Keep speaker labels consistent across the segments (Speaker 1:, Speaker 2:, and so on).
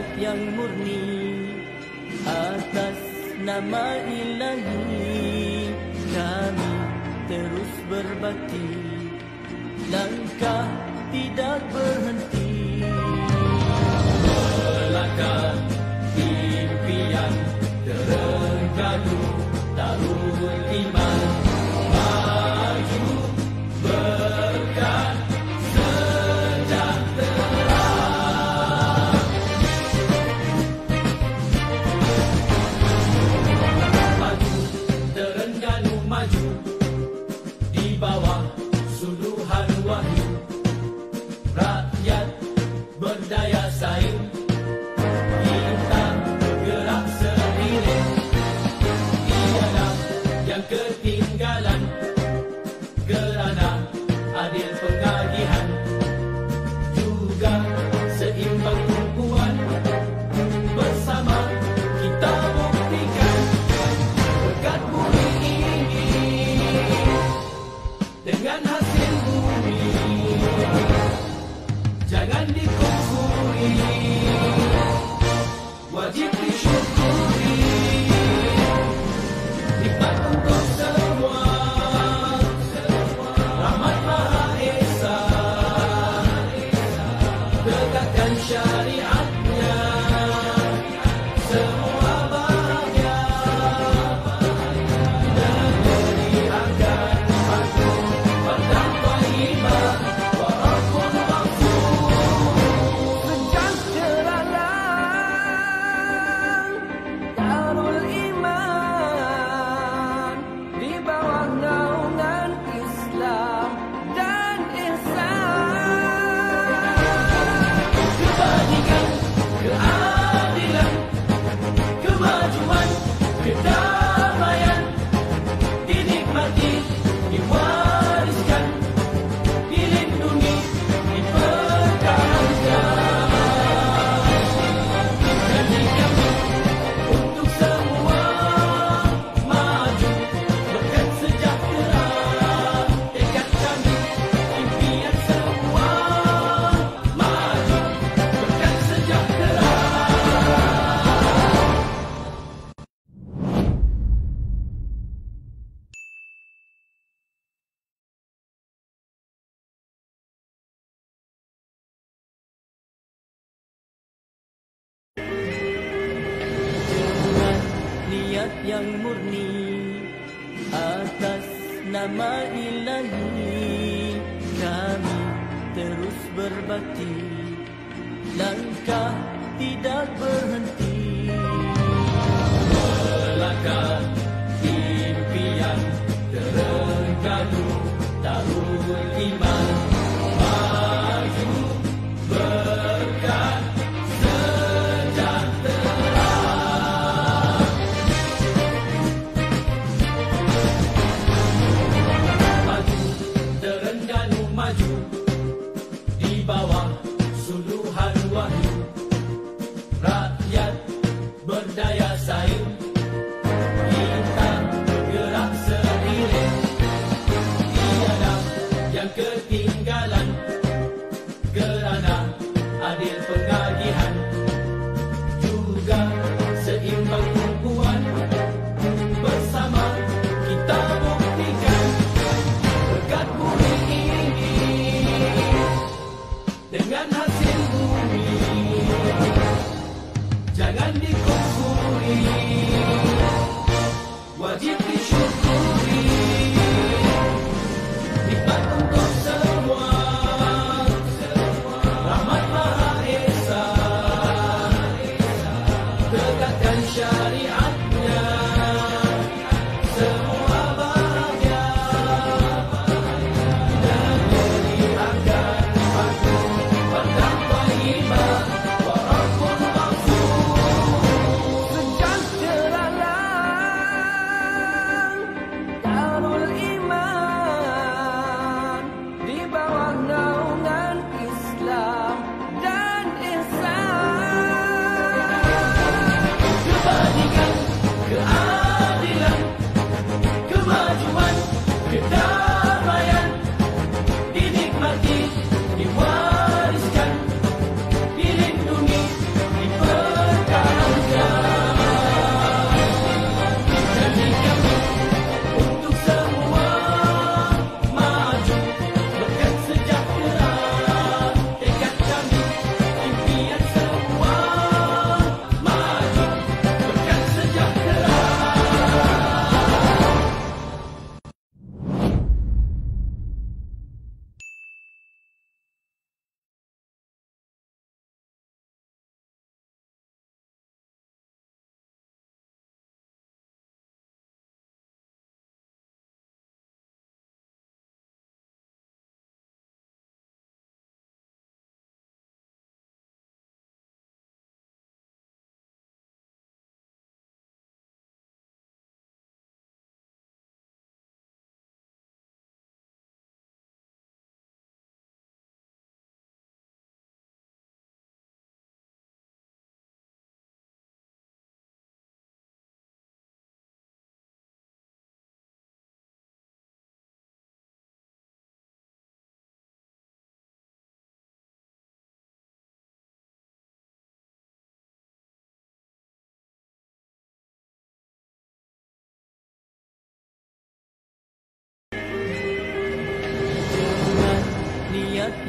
Speaker 1: niat yang murni atas nama ilahi kami terus berbakti langkah tidak berhenti melangkah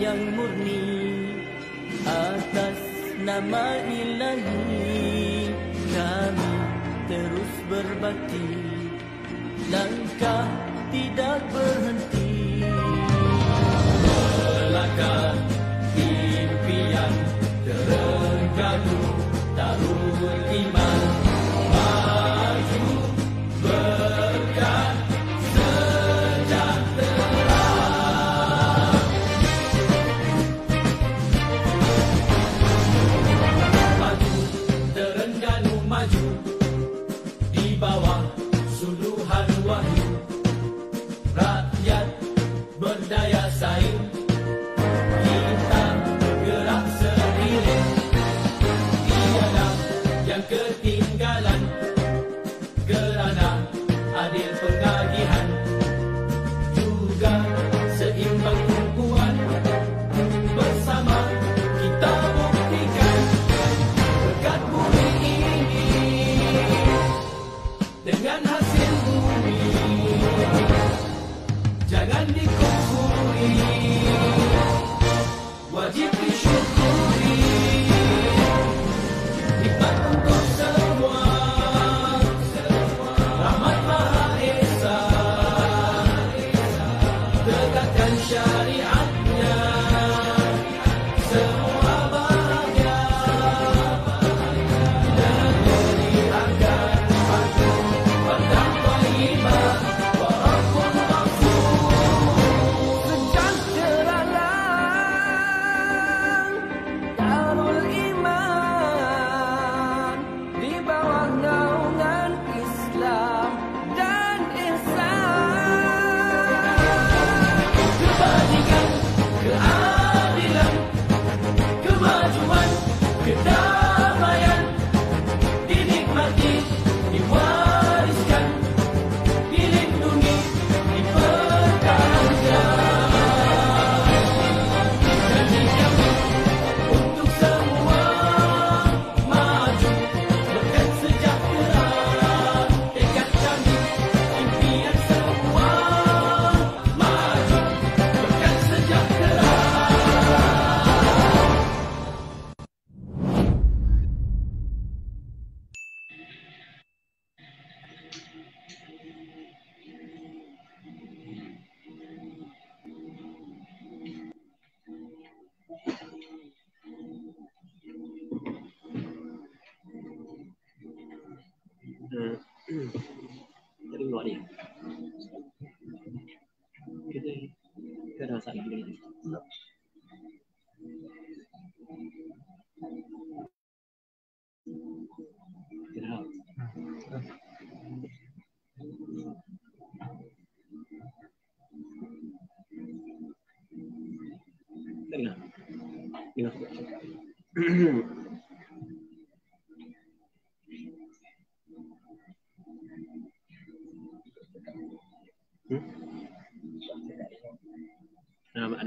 Speaker 1: yang murni atas nama ilahi kami terus berbakti langkah tidak berhenti melangkah impian terus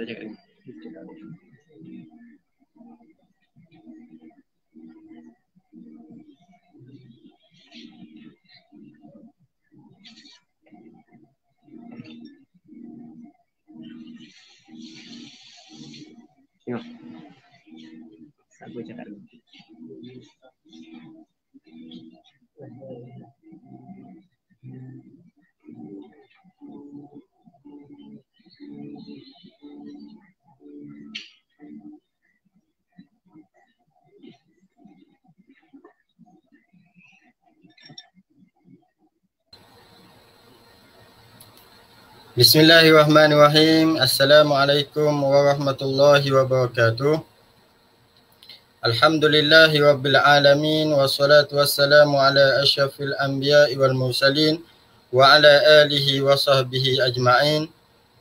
Speaker 1: Gracias.
Speaker 2: Bismillahirrahmanirrahim. Assalamualaikum warahmatullahi wabarakatuh. Alhamdulillahi rabbil alamin wassalatu wassalamu ala asyrafil anbiya wal mursalin wa ala alihi wa sahbihi ajma'in.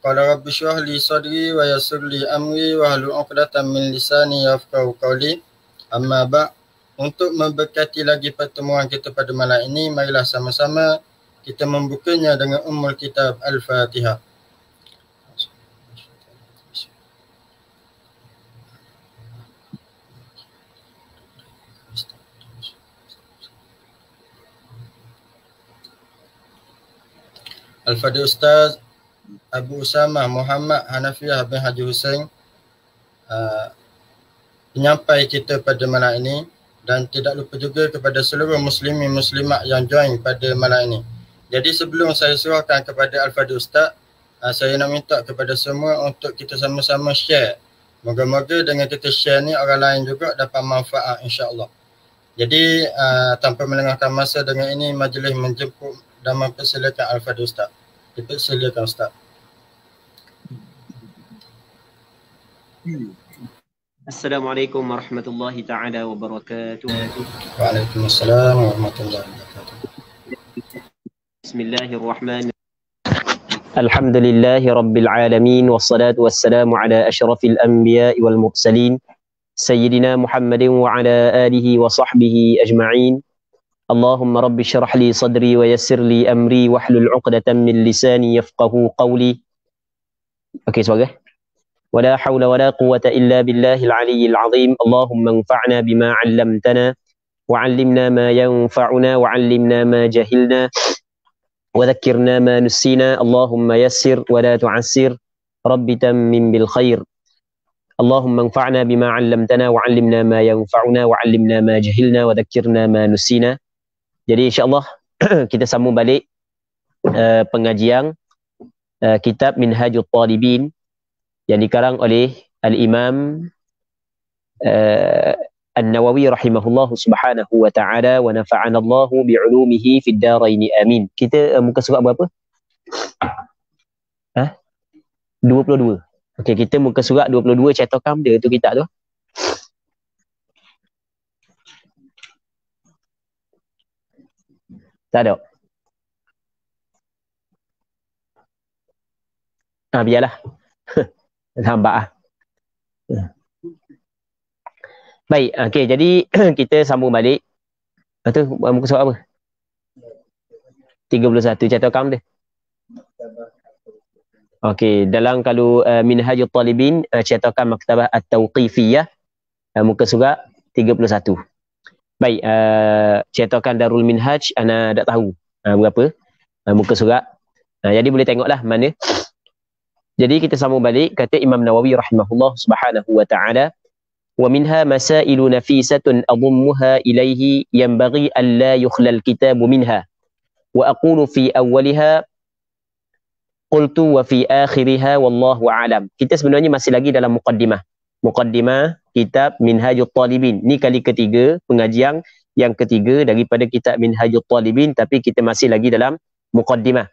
Speaker 2: Qala rabbi syrah li sadri wa yassir li amri wa hlu 'uqdatam min lisani yafqahu qawli. Amma ba' untuk memberkati lagi pertemuan kita pada malam ini marilah sama-sama kita membukanya dengan Ummul Kitab Al-Fatihah. Al-Fadhi Ustaz Abu Usama Muhammad Hanafiah bin Haji Hussein uh, menyampai kita pada malam ini dan tidak lupa juga kepada seluruh muslimi muslimat yang join pada malam ini. Jadi sebelum saya serahkan kepada Al-Fadhil Ustaz, ah, saya nak minta kepada semua untuk kita sama-sama share. Moga-moga dengan kita share ni orang lain juga dapat manfaat Insya Allah. Jadi uh, tanpa melengahkan masa dengan ini majlis menjemput dan mempersilakan Al-Fadhil Ustaz. Kita silakan Ustaz.
Speaker 3: Assalamualaikum warahmatullahi taala wabarakatuh. Waalaikumsalam warahmatullahi wabarakatuh. بسم الله الرحمن الرحيم الحمد لله رب العالمين والصلاة والسلام على أشرف الأنبياء والمرسلين سيدنا محمد وعلى آله وصحبه أجمعين اللهم رب اشرح لي صدري ويسر لي أمري واحلل عقدة من لساني يفقه قولي أوكي سواجه ولا حول ولا قوة إلا بالله العلي العظيم اللهم انفعنا بما علمتنا وعلمنا ما ينفعنا وعلمنا ما جهلنا وذكرنا ما نسينا اللهم يسر ولا تعسر رب تمم بالخير اللهم انفعنا بما علمتنا وعلمنا ما ينفعنا وعلمنا ما جهلنا وذكرنا ما نسينا Jadi insyaallah kita sambung balik uh, pengajian uh, kitab Minhajut Talibin yang dikarang oleh Al-Imam uh, النووي رحمه الله سبحانه وتعالى ونفعنا الله بعلومه في الدارين امين kita uh, muka surat berapa ha 22 okey kita muka surat 22 cetakan dia tu kita tu tak ada ha biarlah lambat ah ha. Baik, okey jadi kita sambung balik. Lepas tu muka surat apa? 31 chapter account dia. Okey, dalam kalau uh, Minhajul Talibin uh, eh, cetakan Maktabah At-Tawqifiyah uh, muka surat 31. Baik, uh, cetakan Darul Minhaj ana tak tahu uh, berapa uh, muka surat. Uh, jadi boleh tengoklah mana. Jadi kita sambung balik kata Imam Nawawi rahimahullah subhanahu wa ta'ala ومنها مسائل نفيسة أضمها إليه ينبغي أن لا يخلى الكتاب منها وأقول في أولها قلت وفي آخرها والله أعلم kita sebenarnya masih lagi dalam mukaddimah mukaddimah kitab Minhajul Talibin ni kali ketiga pengajian yang ketiga daripada kitab Minhajul Talibin tapi kita masih lagi dalam mukaddimah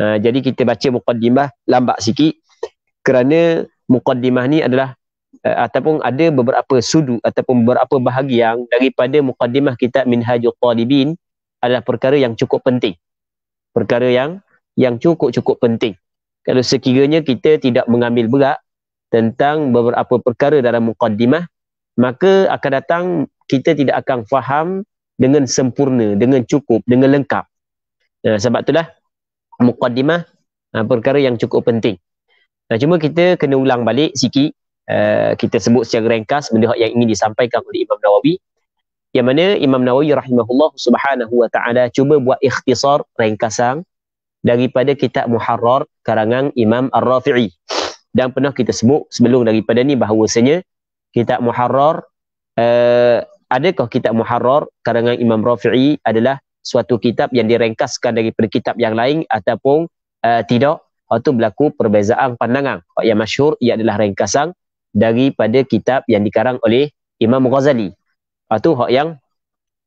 Speaker 3: uh, ah, jadi kita baca mukaddimah lambat sikit kerana mukaddimah ni adalah uh, ataupun ada beberapa sudut ataupun beberapa bahagian daripada mukadimah kitab Minhajul Talibin adalah perkara yang cukup penting. Perkara yang yang cukup-cukup penting. Kalau sekiranya kita tidak mengambil berat tentang beberapa perkara dalam mukadimah, maka akan datang kita tidak akan faham dengan sempurna, dengan cukup, dengan lengkap. Uh, sebab itulah mukadimah uh, eh, perkara yang cukup penting. Nah, cuma kita kena ulang balik sikit Eh, kita sebut secara ringkas benda yang ingin disampaikan oleh Imam Nawawi yang mana Imam Nawawi rahimahullah subhanahu wa ta'ala cuba buat ikhtisar ringkasan daripada kitab Muharrar karangan Imam Ar-Rafi'i dan pernah kita sebut sebelum daripada ni bahawasanya kitab Muharrar uh, adakah kitab Muharrar karangan Imam Rafi'i adalah suatu kitab yang direngkaskan daripada kitab yang lain ataupun uh, tidak itu berlaku perbezaan pandangan yang masyhur ia adalah ringkasan daripada kitab yang dikarang oleh Imam Ghazali. Itu ah, hak yang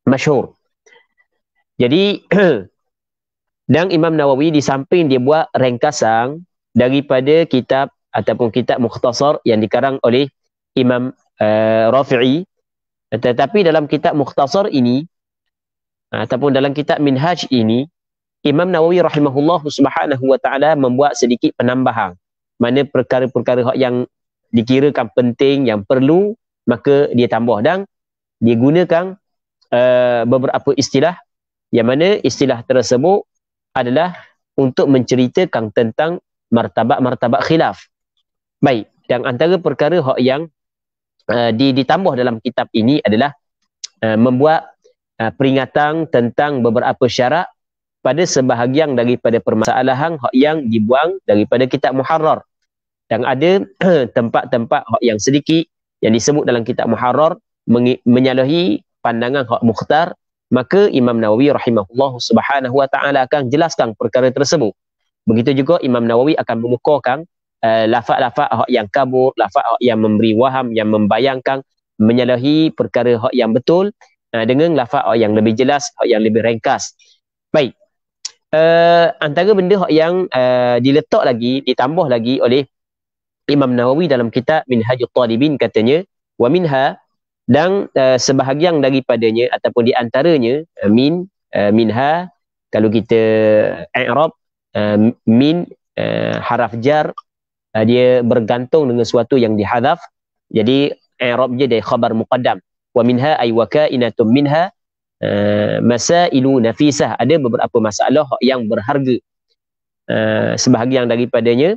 Speaker 3: masyur. Jadi dan Imam Nawawi di samping dia buat ringkasan daripada kitab ataupun kitab mukhtasar yang dikarang oleh Imam uh, Rafi'i tetapi dalam kitab mukhtasar ini ataupun dalam kitab Minhaj ini Imam Nawawi rahimahullah subhanahu wa taala membuat sedikit penambahan mana perkara-perkara yang dikirakan penting yang perlu maka dia tambah dan dia gunakan uh, eh, beberapa istilah yang mana istilah tersebut adalah untuk menceritakan tentang martabak martabak khilaf. Baik, dan antara perkara hak yang uh, ditambah dalam kitab ini adalah uh, membuat uh, peringatan tentang beberapa syarat pada sebahagian daripada permasalahan hak yang dibuang daripada kitab Muharrar dan ada tempat-tempat hak yang sedikit yang disebut dalam kitab Muharrar menyalahi pandangan hak mukhtar maka Imam Nawawi rahimahullahu subhanahu wa taala akan jelaskan perkara tersebut begitu juga Imam Nawawi akan memukakan uh, eh, lafaz-lafaz hak yang kabur lafaz hak yang memberi waham yang membayangkan menyalahi perkara hak yang betul uh, dengan lafaz hak yang lebih jelas hak yang lebih ringkas baik Uh, antara benda yang uh, diletak lagi, ditambah lagi oleh Imam Nawawi dalam kitab Minhajul Talibin katanya wa minha dan uh, sebahagian daripadanya ataupun di antaranya uh, min uh, minha kalau kita i'rab uh, min uh, haraf jar uh, dia bergantung dengan sesuatu yang dihadaf jadi i'rab dia dari khabar muqaddam wa minha ay wakainatun minha uh, masailu nafisah ada beberapa masalah yang berharga uh, sebahagian daripadanya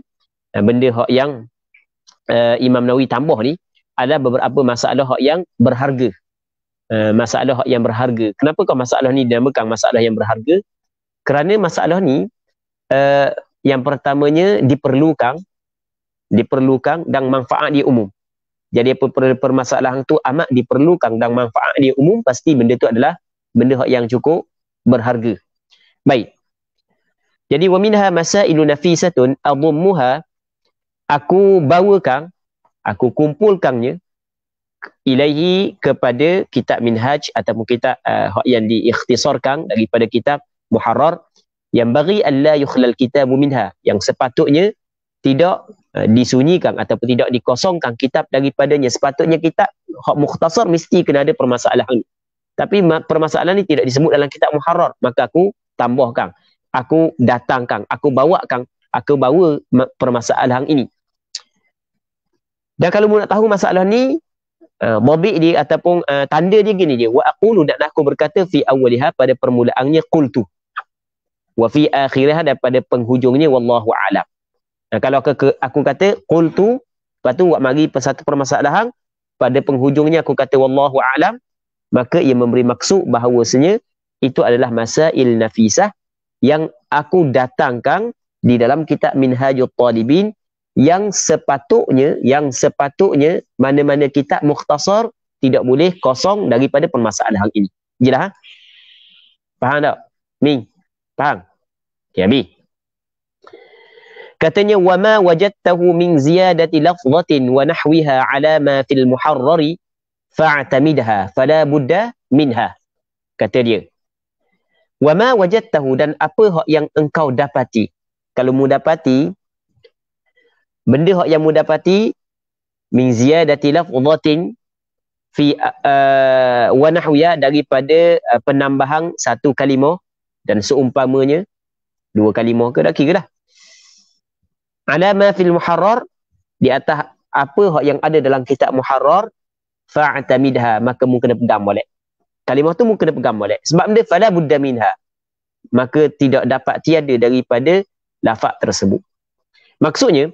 Speaker 3: uh, benda yang uh, Imam Nawawi tambah ni ada beberapa masalah hak yang berharga. Uh, masalah yang berharga. Kenapa kau masalah ni dinamakan masalah yang berharga? Kerana masalah ni uh, yang pertamanya diperlukan diperlukan dan manfaat dia umum. Jadi apa permasalahan tu amat diperlukan dan manfaat dia umum pasti benda tu adalah benda hak yang cukup berharga. Baik. Jadi wa minha masailun nafisatun adhummuha aku bawakan, aku kumpulkannya ilahi kepada kitab minhaj ataupun kitab uh, yang diikhtisarkan daripada kitab muharrar yang bagi alla yukhlal kitab minha yang sepatutnya tidak uh, disunyikan ataupun tidak dikosongkan kitab daripadanya sepatutnya kitab hak mukhtasar mesti kena ada permasalahan tapi permasalahan ini tidak disebut dalam kitab muharrar maka aku tambahkan aku datangkan aku bawakan aku bawa permasalahan ini dan kalau mu nak tahu masalah ni, uh, eh, mabik dia ataupun uh, tanda dia gini je. Wa aqulu dan aku berkata fi awwaliha pada permulaannya qultu. Wa fi akhiriha dan pada penghujungnya wallahu a'lam. Nah, kalau aku, ke, aku kata qultu, lepas tu wak mari persatu permasalahan pada penghujungnya aku kata wallahu a'lam, maka ia memberi maksud bahawasanya itu adalah masa il nafisah yang aku datangkan di dalam kitab Minhajul Talibin yang sepatutnya yang sepatutnya mana-mana kitab mukhtasar tidak boleh kosong daripada permasalahan hal ini. Jelas? Ha? Faham tak? Mi. Faham? Okey, Abi. Katanya wa ma wajadtahu min ziyadati lafzatin wa nahwiha ala ma fil muharrari fa'tamidha fala budda minha. Kata dia. Wa ma wajadtahu dan apa yang engkau dapati? Kalau mu dapati, benda hak yang mudapati, dapati min ziyadati lafzatin fi uh, uh wa nahwiya daripada uh, penambahan satu kalimah dan seumpamanya dua kalimah ke dah kira lah ala ma fil muharrar di atas apa hak yang ada dalam kitab muharrar fa'tamidha maka mungkin kena pegang boleh kalimah tu mungkin kena pegang boleh sebab benda fala budda minha maka tidak dapat tiada daripada lafaz tersebut maksudnya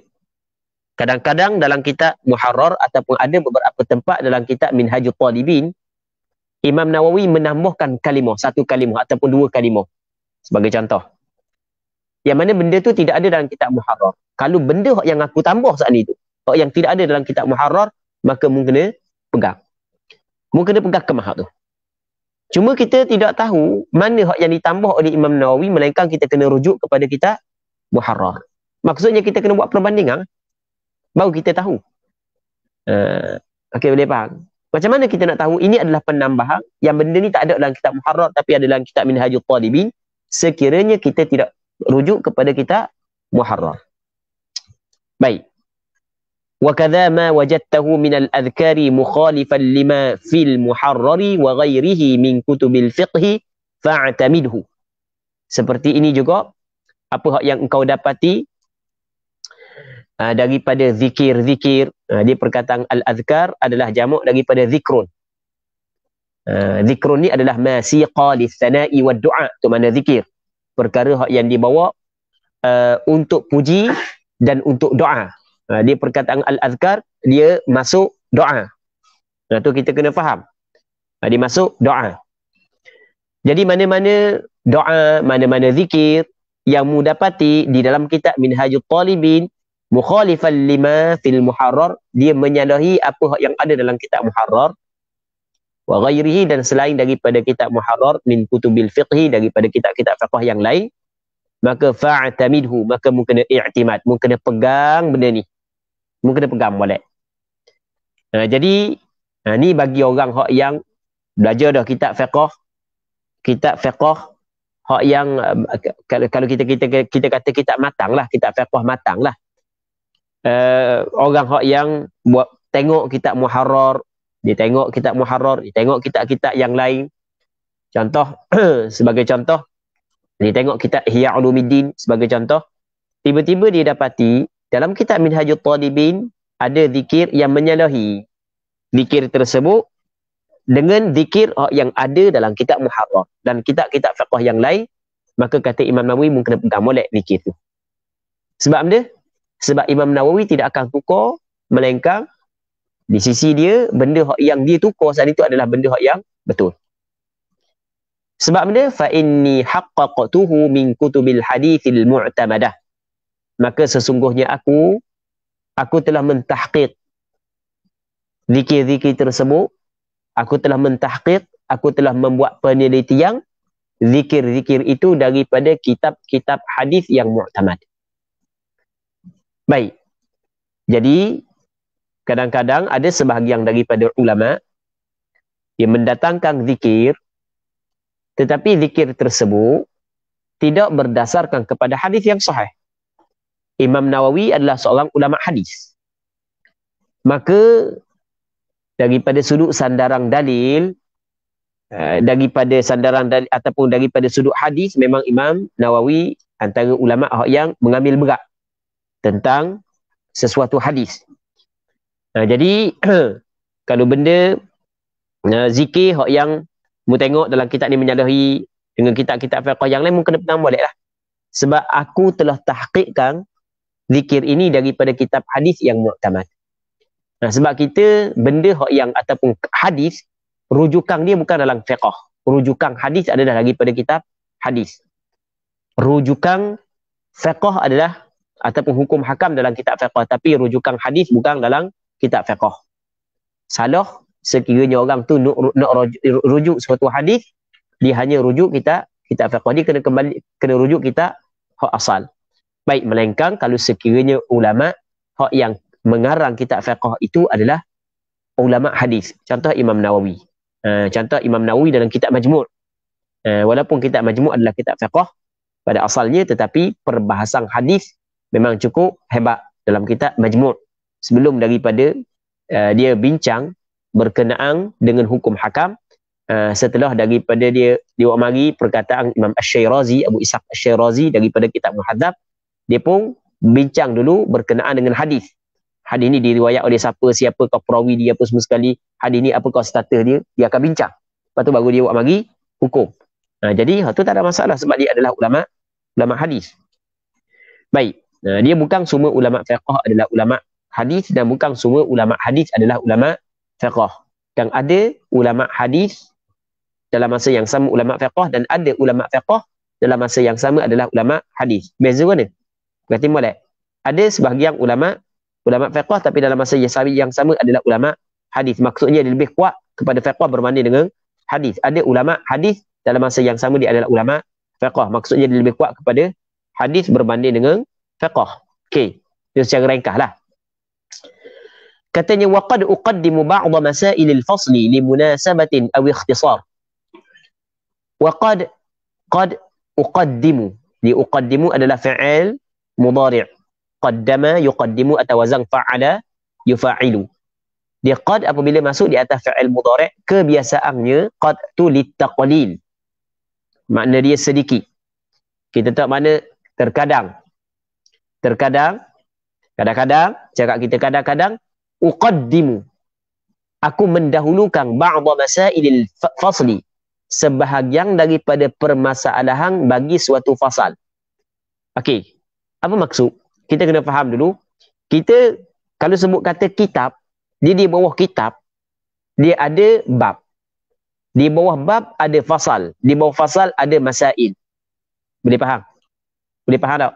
Speaker 3: Kadang-kadang dalam kitab Muharrar ataupun ada beberapa tempat dalam kitab Minhajul Talibin, Imam Nawawi menambahkan kalimah, satu kalimah ataupun dua kalimah. Sebagai contoh. Yang mana benda tu tidak ada dalam kitab Muharrar. Kalau benda yang aku tambah saat itu, yang tidak ada dalam kitab Muharrar, maka mungkin pegang. Mungkin dia pegang kemahak tu. Cuma kita tidak tahu mana hak yang ditambah oleh Imam Nawawi melainkan kita kena rujuk kepada kita Muharrar. Maksudnya kita kena buat perbandingan baru kita tahu. Uh, eh, okay boleh faham? Macam mana kita nak tahu ini adalah penambahan yang benda ni tak ada dalam kitab Muharrar tapi ada dalam kitab Minhajul Talibin sekiranya kita tidak rujuk kepada kita Muharrar. Baik. Wa kadha ma wajadtahu min al-adhkari mukhalifan lima fil muharrari wa ghairihi min kutubil fiqhi fa'tamidhu. Seperti ini juga apa yang engkau dapati uh, daripada zikir-zikir. Uh, ah, dia perkataan al-azkar adalah jamuk daripada zikrun. Uh, zikrun ni adalah masiqa li sanai wa du'a. Itu mana zikir. Perkara yang dibawa uh, untuk puji dan untuk doa. Uh, dia perkataan al-azkar, dia masuk doa. Nah, tu kita kena faham. Uh, dia masuk doa. Jadi mana-mana doa, mana-mana zikir yang mu dapati di dalam kitab Minhajul Talibin mukhalifan lima fil muharrar dia menyalahi apa yang ada dalam kitab muharrar wa ghairihi dan selain daripada kitab muharrar min kutubil fiqhi daripada kitab-kitab fiqh yang lain maka fa'tamidhu maka mungkin kena i'timad mu kena pegang benda ni mu kena pegang boleh ha, uh, jadi uh, ni bagi orang hak yang belajar dah kitab fiqh kitab fiqh hak yang uh, kalau kita kita kita kata kitab matang lah kitab fiqh matang lah uh, orang hak yang buat tengok kitab Muharrar, dia tengok kitab Muharrar, dia tengok kitab-kitab yang lain. Contoh sebagai contoh dia tengok kitab Ihya Ulumuddin sebagai contoh. Tiba-tiba dia dapati dalam kitab Minhajul Talibin ada zikir yang menyalahi zikir tersebut dengan zikir yang ada dalam kitab Muharrar dan kitab-kitab fiqh yang lain maka kata Imam Nawawi mungkin kena pegang molek zikir tu. Sebab dia? Sebab Imam Nawawi tidak akan tukar melengkang di sisi dia benda yang dia tukar saat itu adalah benda yang betul. Sebab benda fa inni haqqaqtuhu min kutubil hadithil mu'tamadah. Maka sesungguhnya aku aku telah mentahqiq zikir-zikir tersebut. Aku telah mentahqiq, aku telah membuat penelitian zikir-zikir itu daripada kitab-kitab hadis yang mu'tamad. Baik. Jadi kadang-kadang ada sebahagian daripada ulama yang mendatangkan zikir tetapi zikir tersebut tidak berdasarkan kepada hadis yang sahih. Imam Nawawi adalah seorang ulama hadis. Maka daripada sudut sandaran dalil eh, daripada sandaran dan ataupun daripada sudut hadis memang Imam Nawawi antara ulama yang mengambil berat tentang sesuatu hadis. Nah, jadi kalau benda uh, zikir hok yang mu tengok dalam kitab ni menyalahi dengan kitab-kitab fiqh yang lain mungkin kena boleh lah. Sebab aku telah tahqiqkan zikir ini daripada kitab hadis yang muktamad. Nah, sebab kita benda hok yang ataupun hadis rujukan dia bukan dalam fiqh. Rujukan hadis adalah daripada kitab hadis. Rujukan fiqh adalah ataupun hukum hakam dalam kitab fiqh tapi rujukan hadis bukan dalam kitab fiqh. Salah sekiranya orang tu nak nak rujuk suatu hadis dia hanya rujuk kita kita fiqh dia kena kembali kena rujuk kita hak asal. Baik melengkang kalau sekiranya ulama hak yang mengarang kitab fiqh itu adalah ulama hadis. Contoh Imam Nawawi. Uh, contoh Imam Nawawi dalam kitab majmu' Uh, walaupun kitab majmu' adalah kitab fiqh pada asalnya tetapi perbahasan hadis memang cukup hebat dalam kitab Majmur sebelum daripada uh, dia bincang berkenaan dengan hukum hakam uh, setelah daripada dia diwamari perkataan Imam Asy-Syirazi Abu Ishaq Asy-Syirazi daripada kitab Muhadzab dia pun bincang dulu berkenaan dengan hadis hadis ini diriwayat oleh siapa siapa kau perawi dia apa semua sekali hadis ini apa kau status dia dia akan bincang lepas tu baru dia buat mari hukum uh, jadi itu tak ada masalah sebab dia adalah ulama ulama hadis baik Eh, dia bukan semua ulama fiqh adalah ulama hadis dan bukan semua ulama hadis adalah ulama fiqh. Dan ada ulama hadis dalam masa yang sama ulama fiqh dan ada ulama fiqh dalam masa yang sama adalah ulama hadis. Beza mana? Berarti boleh. Ada sebahagian ulama ulama fiqh tapi dalam masa yang sama, yang sama adalah ulama hadis. Maksudnya dia lebih kuat kepada fiqh berbanding dengan hadis. Ada ulama hadis dalam masa yang sama dia adalah ulama fiqh. Maksudnya dia lebih kuat kepada hadis berbanding dengan Faqah, Okey, dia secara ringkas lah. Katanya, وَقَدْ أُقَدِّمُ بَعْضَ مَسَائِلِ الْفَصْلِ لِمُنَاسَبَةٍ أَوْ اِخْتِصَارٍ وَقَدْ قَدْ أُقَدِّمُ لِأُقَدِّمُ adalah fi'il mudari' قَدَّمَ atau أَتَوَزَنْ faala, يُفَعِلُ dia qad apabila masuk di atas fi'il mudari' kebiasaannya qad tu litaqlil makna dia sedikit kita tak mana terkadang terkadang kadang-kadang cakap kita kadang-kadang uqaddimu aku mendahulukan ba'dha masailil fasli sebahagian daripada permasalahan bagi suatu fasal. Okey. Apa maksud? Kita kena faham dulu. Kita kalau sebut kata kitab, dia di bawah kitab, dia ada bab. Di bawah bab ada fasal. Di bawah fasal ada masail. Boleh faham? Boleh faham tak?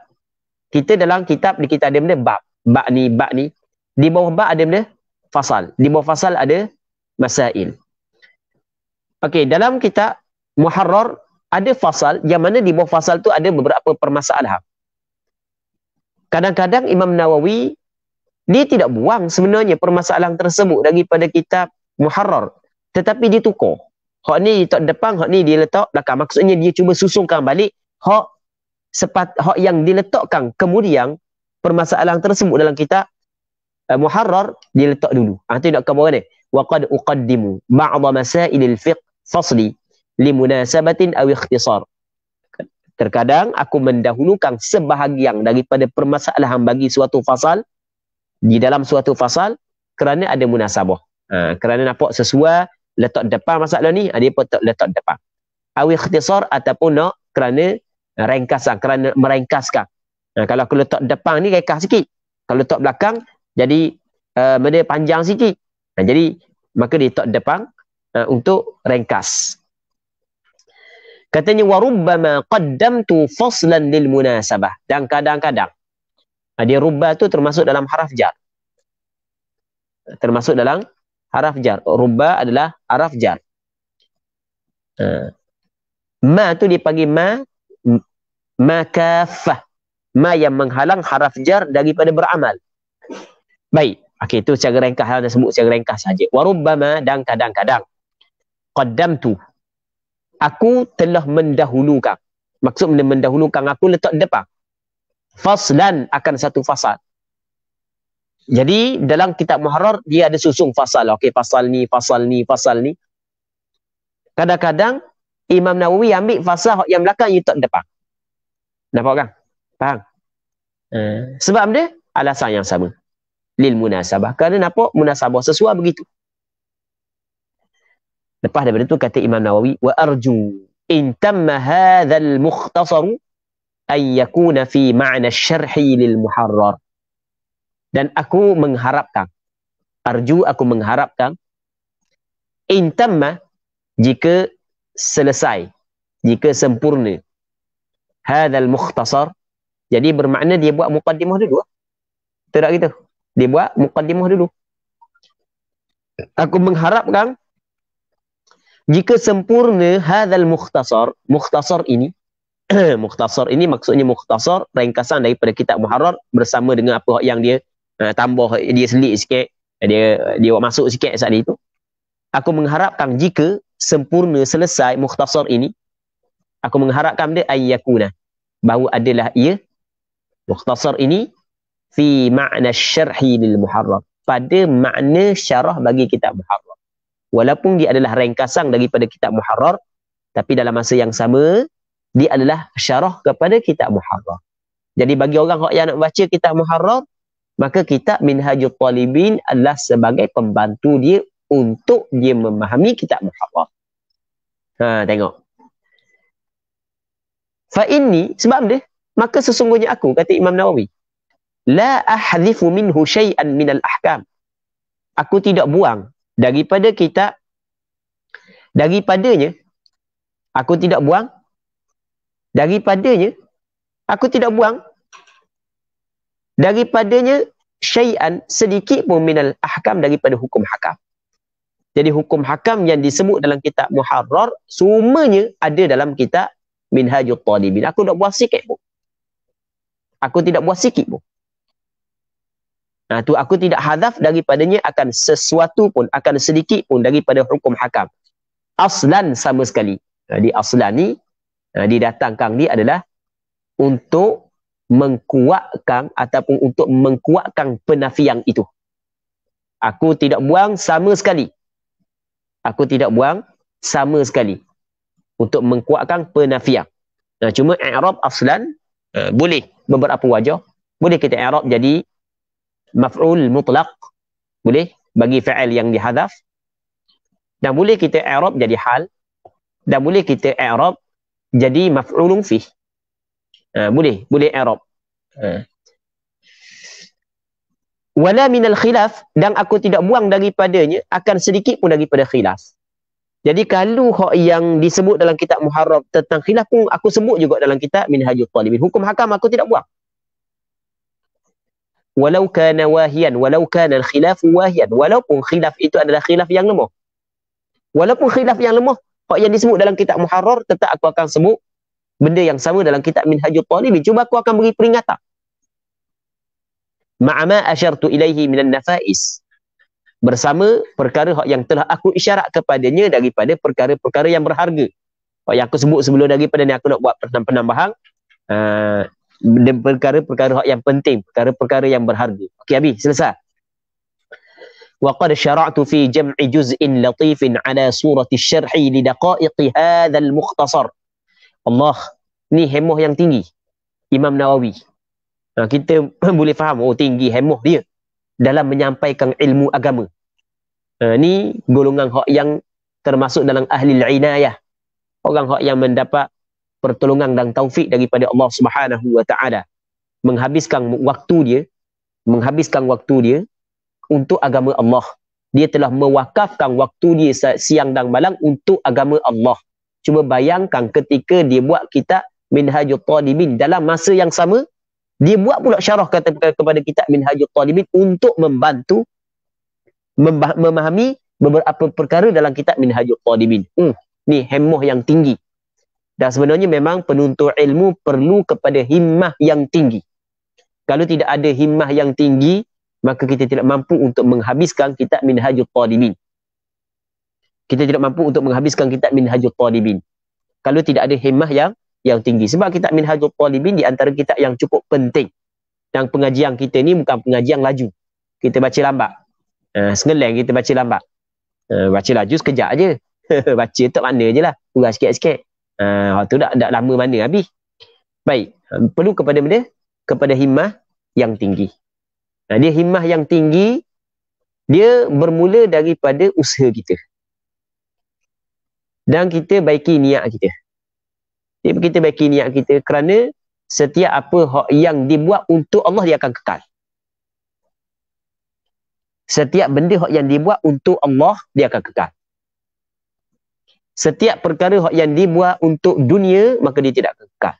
Speaker 3: kita dalam kitab di kita ada benda bab. Bab ni, bab ni. Di bawah bab ada benda fasal. Di bawah fasal ada masail. Okey, dalam kitab Muharrar ada fasal yang mana di bawah fasal tu ada beberapa permasalahan. Kadang-kadang Imam Nawawi dia tidak buang sebenarnya permasalahan tersebut daripada kitab Muharrar. Tetapi dia tukar. Hak ni letak depan, hak ni dia letak belakang. Maksudnya dia cuba susungkan balik hak sepat hak yang diletakkan kemudian permasalahan tersebut dalam kita uh, eh, Muharrar diletak dulu. Ah tu nak kamu ni. Wa qad uqaddimu ba'd masailil fiqh fasli li munasabatin aw ikhtisar. Terkadang aku mendahulukan sebahagian daripada permasalahan bagi suatu fasal di dalam suatu fasal kerana ada munasabah. Ha, kerana nampak sesuai letak depan masalah ni, ada ha, pun letak depan. Awi ikhtisar ataupun nak kerana ringkaslah kerana meringkaskan. Ha, kalau aku letak depan ni ringkas sikit. Kalau letak belakang jadi uh, benda panjang sikit. Ha, jadi maka dia letak depan uh, untuk ringkas. Katanya warubbama qaddamtu faslan lil munasabah dan kadang-kadang. Ha, dia rubba tu termasuk dalam haraf jar. Termasuk dalam haraf jar. Rubba adalah haraf jar. Ha. Ma tu dia panggil ma makafah. Ma yang menghalang haraf jar daripada beramal. Baik. Okey, itu secara ringkas. Saya sebut secara ringkas saja. Warubbama dan kadang-kadang. Qaddamtu. Aku telah mendahulukan. Maksud benda mendahulukan aku letak depan. Faslan akan satu fasal. Jadi dalam kitab Muharrar dia ada susung fasal. Okey, fasal ni, fasal ni, fasal ni. Kadang-kadang Imam Nawawi ambil fasal yang belakang itu tak depan. Nampak kan? Faham? Uh. Sebab dia alasan yang sama. Lil munasabah. Kerana nampak munasabah sesuai begitu. Lepas daripada itu kata Imam Nawawi, wa arju in tamma hadzal mukhtasar ay yakuna fi ma'na syarhi lil muharrar. Dan aku mengharapkan arju aku mengharapkan in tamma jika selesai jika sempurna هذا المختصر jadi bermakna dia buat mukaddimah dulu betul tak gitu dia buat mukaddimah dulu aku mengharapkan jika sempurna hadzal mukhtasar mukhtasar ini mukhtasar ini maksudnya mukhtasar ringkasan daripada kitab muharrar bersama dengan apa yang dia uh, tambah dia selit sikit eh, dia dia buat masuk sikit saat itu aku mengharapkan jika sempurna selesai mukhtasar ini aku mengharapkan dia ayyakuna bahawa adalah ia Muktasar ini fi makna syarhi lil muharram pada makna syarah bagi kitab muharram walaupun dia adalah ringkasan daripada kitab muharram tapi dalam masa yang sama dia adalah syarah kepada kitab muharram jadi bagi orang yang nak baca kitab muharram maka kitab minhajul talibin adalah sebagai pembantu dia untuk dia memahami kitab muharram ha tengok Fa ini sebab dia maka sesungguhnya aku kata Imam Nawawi la ahdhifu minhu syai'an min al-ahkam. Aku tidak buang daripada kitab daripadanya aku tidak buang daripadanya aku tidak buang daripadanya syai'an sedikit pun min al-ahkam daripada hukum hakam. Jadi hukum hakam yang disebut dalam kitab Muharrar semuanya ada dalam kitab min hajut talibin. Aku tak buat sikit pun. Aku tidak buat sikit pun. Nah, ha, tu aku tidak hadaf daripadanya akan sesuatu pun, akan sedikit pun daripada hukum hakam. Aslan sama sekali. Ha, di aslan ni, ha, didatangkan ni adalah untuk mengkuatkan ataupun untuk mengkuatkan penafian itu. Aku tidak buang sama sekali. Aku tidak buang sama sekali untuk mengkuatkan penafian. Nah, cuma i'rab aslan uh, eh, boleh beberapa wajah. Boleh kita i'rab jadi maf'ul mutlak. Boleh bagi fa'il yang dihadaf. Dan boleh kita i'rab jadi hal. Dan boleh kita i'rab jadi maf'ulun fi. Uh, eh, boleh, boleh i'rab. Eh. Wala al khilaf dan aku tidak buang daripadanya akan sedikit pun daripada khilaf. Jadi kalau hak yang disebut dalam kitab Muharram tentang khilaf pun aku sebut juga dalam kitab Minhajul Talibin. Hukum hakam aku tidak buang. Walau kana wahian, walau kana khilaf wahian, walaupun khilaf itu adalah khilaf yang lemah. Walaupun khilaf yang lemah, hak yang disebut dalam kitab Muharrar tetap aku akan sebut benda yang sama dalam kitab Minhajul Talibin. Cuba aku akan beri peringatan. Ma'ama asyartu ilaihi minan nafais bersama perkara yang telah aku isyarat kepadanya daripada perkara-perkara yang berharga. Hak yang aku sebut sebelum daripada ni aku nak buat penambahan uh, eh, perkara-perkara yang penting, perkara-perkara yang berharga. Okey Abi, selesai. وقد شرعت في جمع جزء لطيف على سورة الشرح لدقائق هذا المختصر Allah ni hemoh yang tinggi Imam Nawawi ha, kita boleh faham oh tinggi hemoh dia dalam menyampaikan ilmu agama. Uh, golongan hak yang termasuk dalam ahli inayah. Orang hak yang mendapat pertolongan dan taufik daripada Allah Subhanahu wa taala menghabiskan waktu dia menghabiskan waktu dia untuk agama Allah. Dia telah mewakafkan waktu dia siang dan malam untuk agama Allah. Cuba bayangkan ketika dia buat kitab Minhajul Talibin dalam masa yang sama dia buat pula syarah kata kepada kita bin Hajjul Talibin untuk membantu memahami beberapa perkara dalam kitab bin Hajjul Talibin. Hmm. Ni hemmah yang tinggi. Dan sebenarnya memang penuntut ilmu perlu kepada himmah yang tinggi. Kalau tidak ada himmah yang tinggi, maka kita tidak mampu untuk menghabiskan kitab bin Hajjul Talibin. Kita tidak mampu untuk menghabiskan kitab bin Hajjul Talibin. Kalau tidak ada himmah yang yang tinggi. Sebab kitab Minhajul Talibin di antara kitab yang cukup penting. Yang pengajian kita ni bukan pengajian laju. Kita baca lambat. Uh, eh, Sengeleng kita baca lambat. Uh, baca laju sekejap aje. baca tak mana je lah. Kurang sikit-sikit. Uh, waktu tak, tak lama mana habis. Baik. Eh, perlu kepada benda? Kepada himmah yang tinggi. Nah, dia himmah yang tinggi, dia bermula daripada usaha kita. Dan kita baiki niat kita. Jadi kita baiki niat kita kerana setiap apa yang dibuat untuk Allah dia akan kekal. Setiap benda yang dibuat untuk Allah dia akan kekal. Setiap perkara yang dibuat untuk dunia maka dia tidak akan kekal.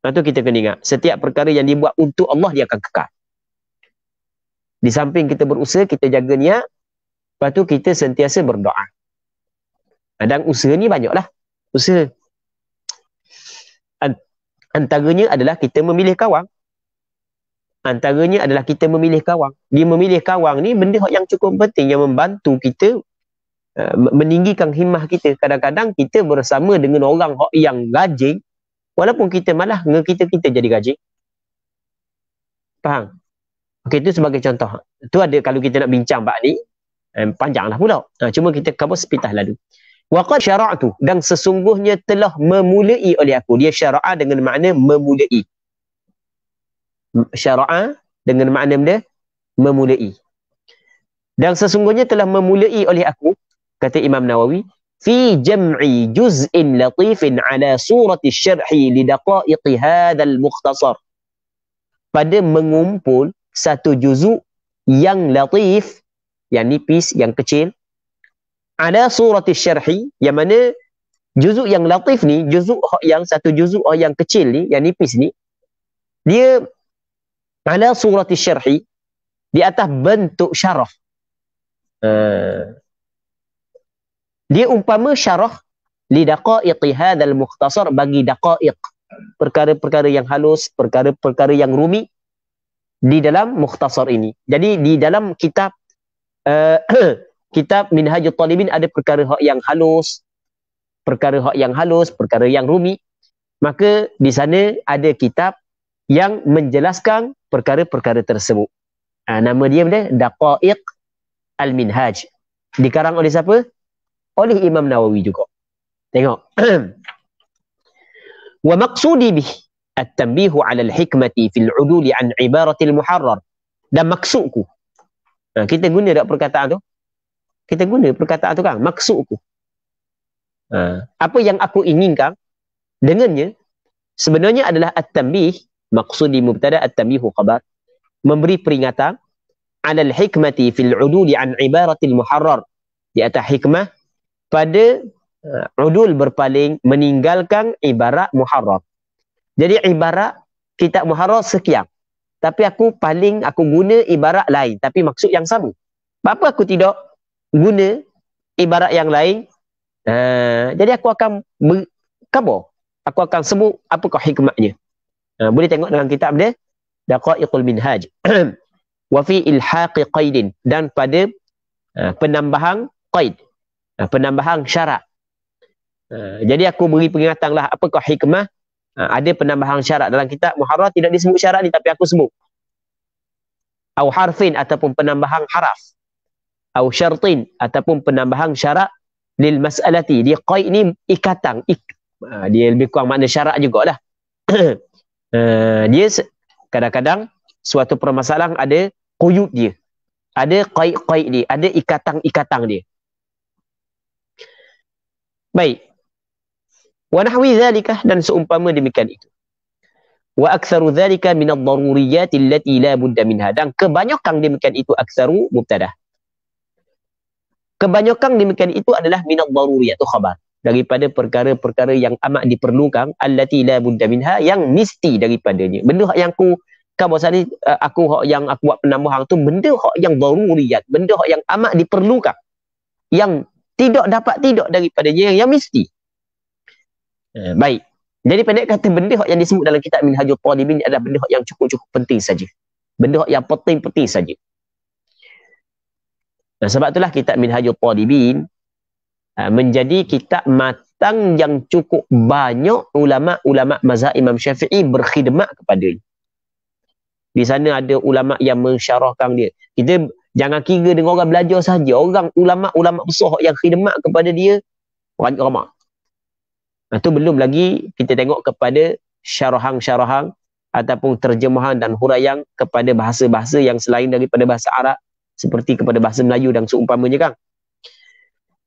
Speaker 3: Lepas tu kita kena ingat, setiap perkara yang dibuat untuk Allah dia akan kekal. Di samping kita berusaha, kita jaga niat, lepas tu kita sentiasa berdoa. Dan usaha ni banyaklah. Usaha Antaranya adalah kita memilih kawang. Antaranya adalah kita memilih kawang. Dia memilih kawang ni benda yang cukup penting yang membantu kita uh, meninggikan himmah kita. Kadang-kadang kita bersama dengan orang yang gajik walaupun kita malah dengan kita-kita jadi gajik. Faham? Okay itu sebagai contoh. Itu ada kalau kita nak bincang bab ni, eh, panjanglah pula. Ha, cuma kita cover sepitah lalu. Waqad syara'tu dan sesungguhnya telah memulai oleh aku. Dia syara'a dengan makna memulai. Syara'a dengan makna dia memulai. Dan sesungguhnya telah memulai oleh aku, kata Imam Nawawi, fi jam'i juz'in latifin ala surati syarhi lidaqaiqi hadzal mukhtasar. Pada mengumpul satu juzuk yang latif, yang nipis, yang kecil, ala surati syarhi yang mana juzuk yang latif ni juzuk yang satu juzuk yang kecil ni yang nipis ni dia ala surati syarhi di atas bentuk syarah uh, dia umpama syarah li daqaiqi hadzal mukhtasar bagi daqaiq perkara-perkara yang halus perkara-perkara yang rumi di dalam mukhtasar ini jadi di dalam kitab uh, kitab Minhajul Talibin ada perkara hak yang halus, perkara hak yang halus, perkara yang rumit, maka di sana ada kitab yang menjelaskan perkara-perkara tersebut. Ha, nama dia benda Daqaiq Al-Minhaj. Dikarang oleh siapa? Oleh Imam Nawawi juga. Tengok. Wa maqsudi bih at-tanbihu 'ala al-hikmati fil 'udul 'an 'ibarati al-muharrar. Dan maksudku. Ah, kita guna dak perkataan tu? kita guna perkataan tu kan maksudku ha. apa yang aku inginkan dengannya sebenarnya adalah at-tambih maksud di mubtada at-tambihu khabar memberi peringatan alal hikmati fil uduli an al muharrar di atas hikmah pada uh, udul berpaling meninggalkan ibarat muharrar jadi ibarat kitab muharrar sekian tapi aku paling aku guna ibarat lain tapi maksud yang sama apa aku tidak guna ibarat yang lain uh, jadi aku akan kabo aku akan sebut apakah hikmahnya uh, eh, boleh tengok dalam kitab dia daqaiqul minhaj wa fi ilhaqi qaidin dan pada uh, penambahan qaid uh, penambahan syarat uh, jadi aku beri peringatanlah lah apakah hikmah uh, ada penambahan syarat dalam kitab muharrah tidak disebut syarat ni tapi aku sebut au harfin ataupun penambahan haraf au syartin ataupun penambahan syarat lil mas'alati dia qaid ni ikatan ik, ha, dia lebih kurang makna syarat jugaklah uh, ha, dia kadang-kadang suatu permasalahan ada quyud dia ada qaid-qaid dia ada ikatan-ikatan dia baik wa nahwi zalika dan seumpama demikian itu wa aktsaru zalika min ad-daruriyyati allati la budda minha dan kebanyakan demikian itu aktsaru mubtada' Kebanyakan demikian itu adalah minat daruri atau khabar. Daripada perkara-perkara yang amat diperlukan. Allati la budda minha yang mesti daripadanya. Benda yang aku kan bahasa ni uh, aku yang aku buat penambahan tu benda hak yang daruriyat benda hak yang amat diperlukan yang tidak dapat tidak daripadanya yang yang mesti ya. baik jadi pendek kata benda hak yang disebut dalam kitab Minhajul Talibin adalah benda hak yang cukup-cukup penting saja benda hak yang penting-penting saja Nah, sebab itulah kitab Minhajul Talibin uh, ah, menjadi kitab matang yang cukup banyak ulama-ulama mazhab Imam Syafi'i berkhidmat kepada dia. Di sana ada ulama yang mensyarahkan dia. Kita jangan kira dengan orang belajar saja. Orang ulama-ulama besar yang khidmat kepada dia, orang ramah. Nah, itu belum lagi kita tengok kepada syarahan-syarahan ataupun terjemahan dan huraian kepada bahasa-bahasa yang selain daripada bahasa Arab seperti kepada bahasa Melayu dan seumpamanya kan.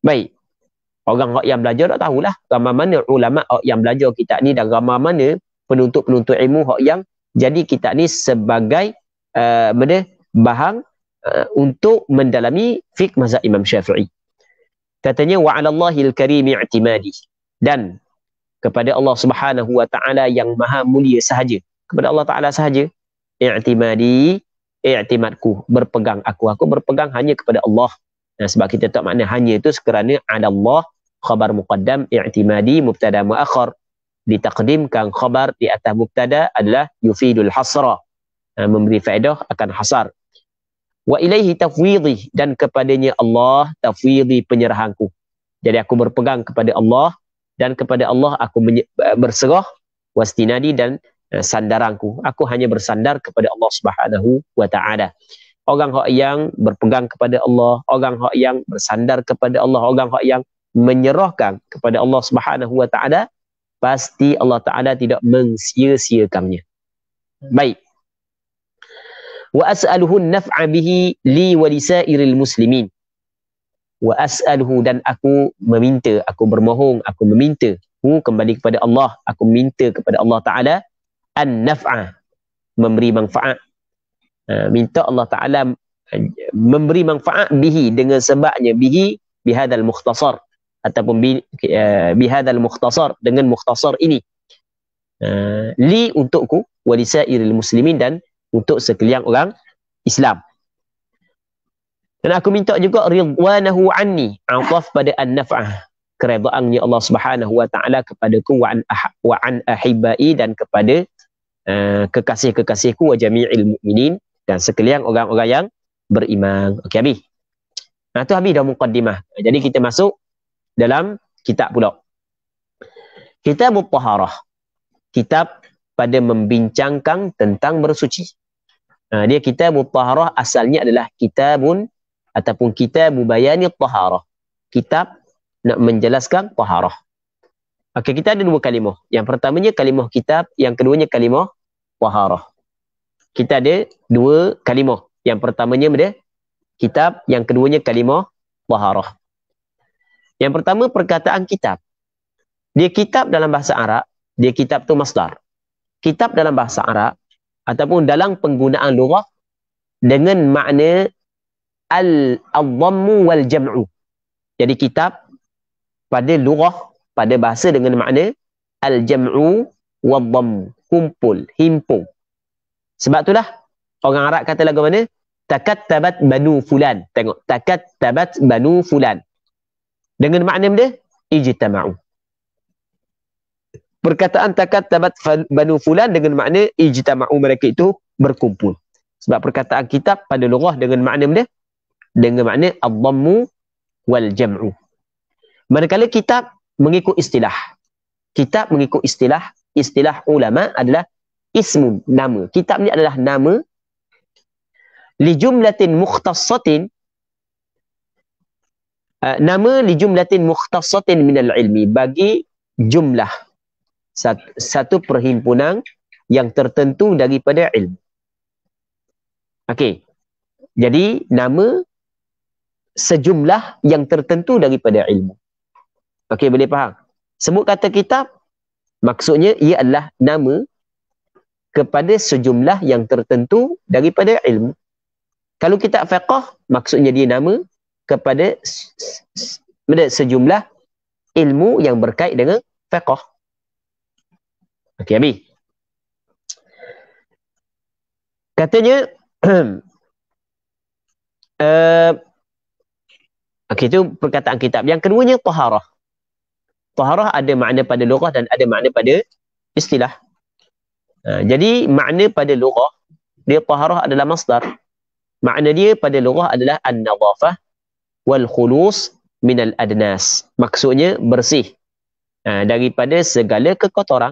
Speaker 3: Baik. Orang yang belajar dah tahulah ramai mana ulama yang belajar kitab ni dan ramai mana penuntut-penuntut ilmu hak yang jadi kitab ni sebagai eh, benda uh, bahang uh, untuk mendalami fiqh mazhab Imam Syafi'i. Katanya wa 'ala Allahil karim i'timadi dan kepada Allah Subhanahu wa taala yang maha mulia sahaja. Kepada Allah taala sahaja i'timadi i'timadku berpegang aku aku berpegang hanya kepada Allah nah sebab kita tak makna hanya itu sekerana ada Allah khabar muqaddam i'timadi mubtada muakhir ditakdimkan khabar di atas mubtada adalah yufidul hasra nah, memberi faedah akan hasar wa ilaihi tafwidhi dan kepadanya Allah tafwidhi penyerahanku jadi aku berpegang kepada Allah dan kepada Allah aku berserah wastinadi dan Eh, sandaranku. Aku hanya bersandar kepada Allah Subhanahu wa taala. Orang hak yang berpegang kepada Allah, orang hak yang bersandar kepada Allah, orang hak yang menyerahkan kepada Allah Subhanahu wa taala, pasti Allah Taala tidak mensia-siakannya. Baik. Wa as'aluhu naf'a bihi li wa lisairil muslimin. Wa as'aluhu dan aku meminta, aku bermohon, aku meminta hu kembali kepada Allah, aku minta kepada Allah Taala an-naf'ah memberi manfaat ha, minta Allah Taala eh, memberi manfaat bihi dengan sebabnya bihi bihadal mukhtasar ataupun bi, eh, bihadal mukhtasar dengan mukhtasar ini ha, li untukku walisairil muslimin dan untuk sekalian orang Islam dan aku minta juga ridwanahu anni ataf pada an-naf'ah keredaannya Allah Subhanahu wa taala kepadaku wa an wa an ahibai dan kepada Eh, kekasih-kekasihku wa jami'il mu'minin dan sekalian orang-orang yang beriman. Okey Abi. Nah tu Abi dah mukaddimah. Jadi kita masuk dalam kitab pula. Kita Muttaharah. Kitab pada membincangkan tentang bersuci. Nah, dia kita Muttaharah asalnya adalah kitabun ataupun kitab mubayani taharah. Kitab nak menjelaskan taharah. Maka kita ada dua kalimah. Yang pertamanya kalimah kitab, yang keduanya kalimah waharah. Kita ada dua kalimah. Yang pertamanya benda kitab, yang keduanya kalimah waharah. Yang pertama perkataan kitab. Dia kitab dalam bahasa Arab, dia kitab tu masdar. Kitab dalam bahasa Arab ataupun dalam penggunaan lughah dengan makna al-adhammu wal-jam'u. Jadi kitab pada lughah pada bahasa dengan makna al-jam'u wad-dam kumpul himpung sebab itulah orang Arab kata lagu mana takattabat banu fulan tengok takattabat banu fulan dengan makna dia ijtama'u perkataan takattabat banu fulan dengan makna ijtama'u mereka itu berkumpul sebab perkataan kitab pada lughah dengan makna dia dengan makna ad-dammu wal jam'u manakala kitab mengikut istilah. Kitab mengikut istilah, istilah ulama adalah ismu nama. Kitab ni adalah nama li jumlatin mukhtasatin uh, eh, nama li jumlatin mukhtasatin min al-ilmi bagi jumlah satu, satu perhimpunan yang tertentu daripada ilmu. Okey. Jadi nama sejumlah yang tertentu daripada ilmu. Okey, boleh faham? Sebut kata kitab, maksudnya ia adalah nama kepada sejumlah yang tertentu daripada ilmu. Kalau kita faqah, maksudnya dia nama kepada sejumlah ilmu yang berkait dengan faqah. Okey, Abi. Katanya, uh, eh, okay, itu perkataan kitab. Yang keduanya, taharah taharah ada makna pada lughah dan ada makna pada istilah. Uh, jadi makna pada lughah dia taharah adalah masdar. Makna dia pada lughah adalah an nawafah wal khulus min al-adnas. Maksudnya bersih. Uh, daripada segala kekotoran.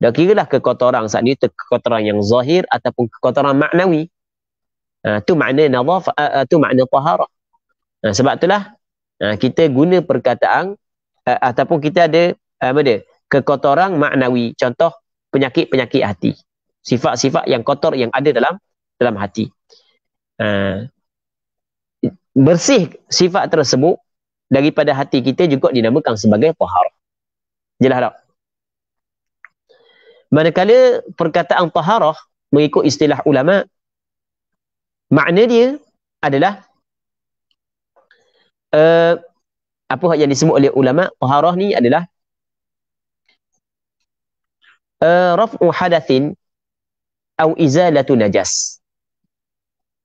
Speaker 3: Dah kira lah kekotoran saat ni, kekotoran yang zahir ataupun kekotoran maknawi. Itu ha, tu makna nazaf, uh, tu makna taharah. Ha, sebab itulah ha, kita guna perkataan uh, ataupun kita ada uh, apa dia? kekotoran maknawi. Contoh penyakit-penyakit hati. Sifat-sifat yang kotor yang ada dalam dalam hati. Uh, bersih sifat tersebut daripada hati kita juga dinamakan sebagai tahar. Jelas tak? Manakala perkataan taharah mengikut istilah ulama makna dia adalah uh, apa yang disebut oleh ulama taharah ni adalah uh, raf'u hadathin atau izalatu najas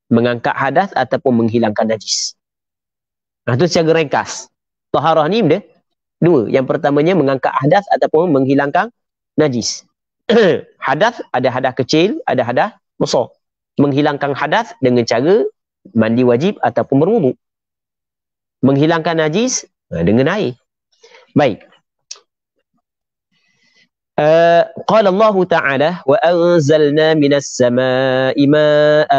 Speaker 3: mengangkat hadas ataupun menghilangkan najis. Nah tu secara ringkas. Taharah ni benda dua. Yang pertamanya mengangkat hadas ataupun menghilangkan najis. hadas ada hadas kecil, ada hadas besar. Menghilangkan hadas dengan cara mandi wajib ataupun berwuduk. Menghilangkan najis Ha, dengan air. Baik. قال الله تعالى وأنزلنا من السماء ماء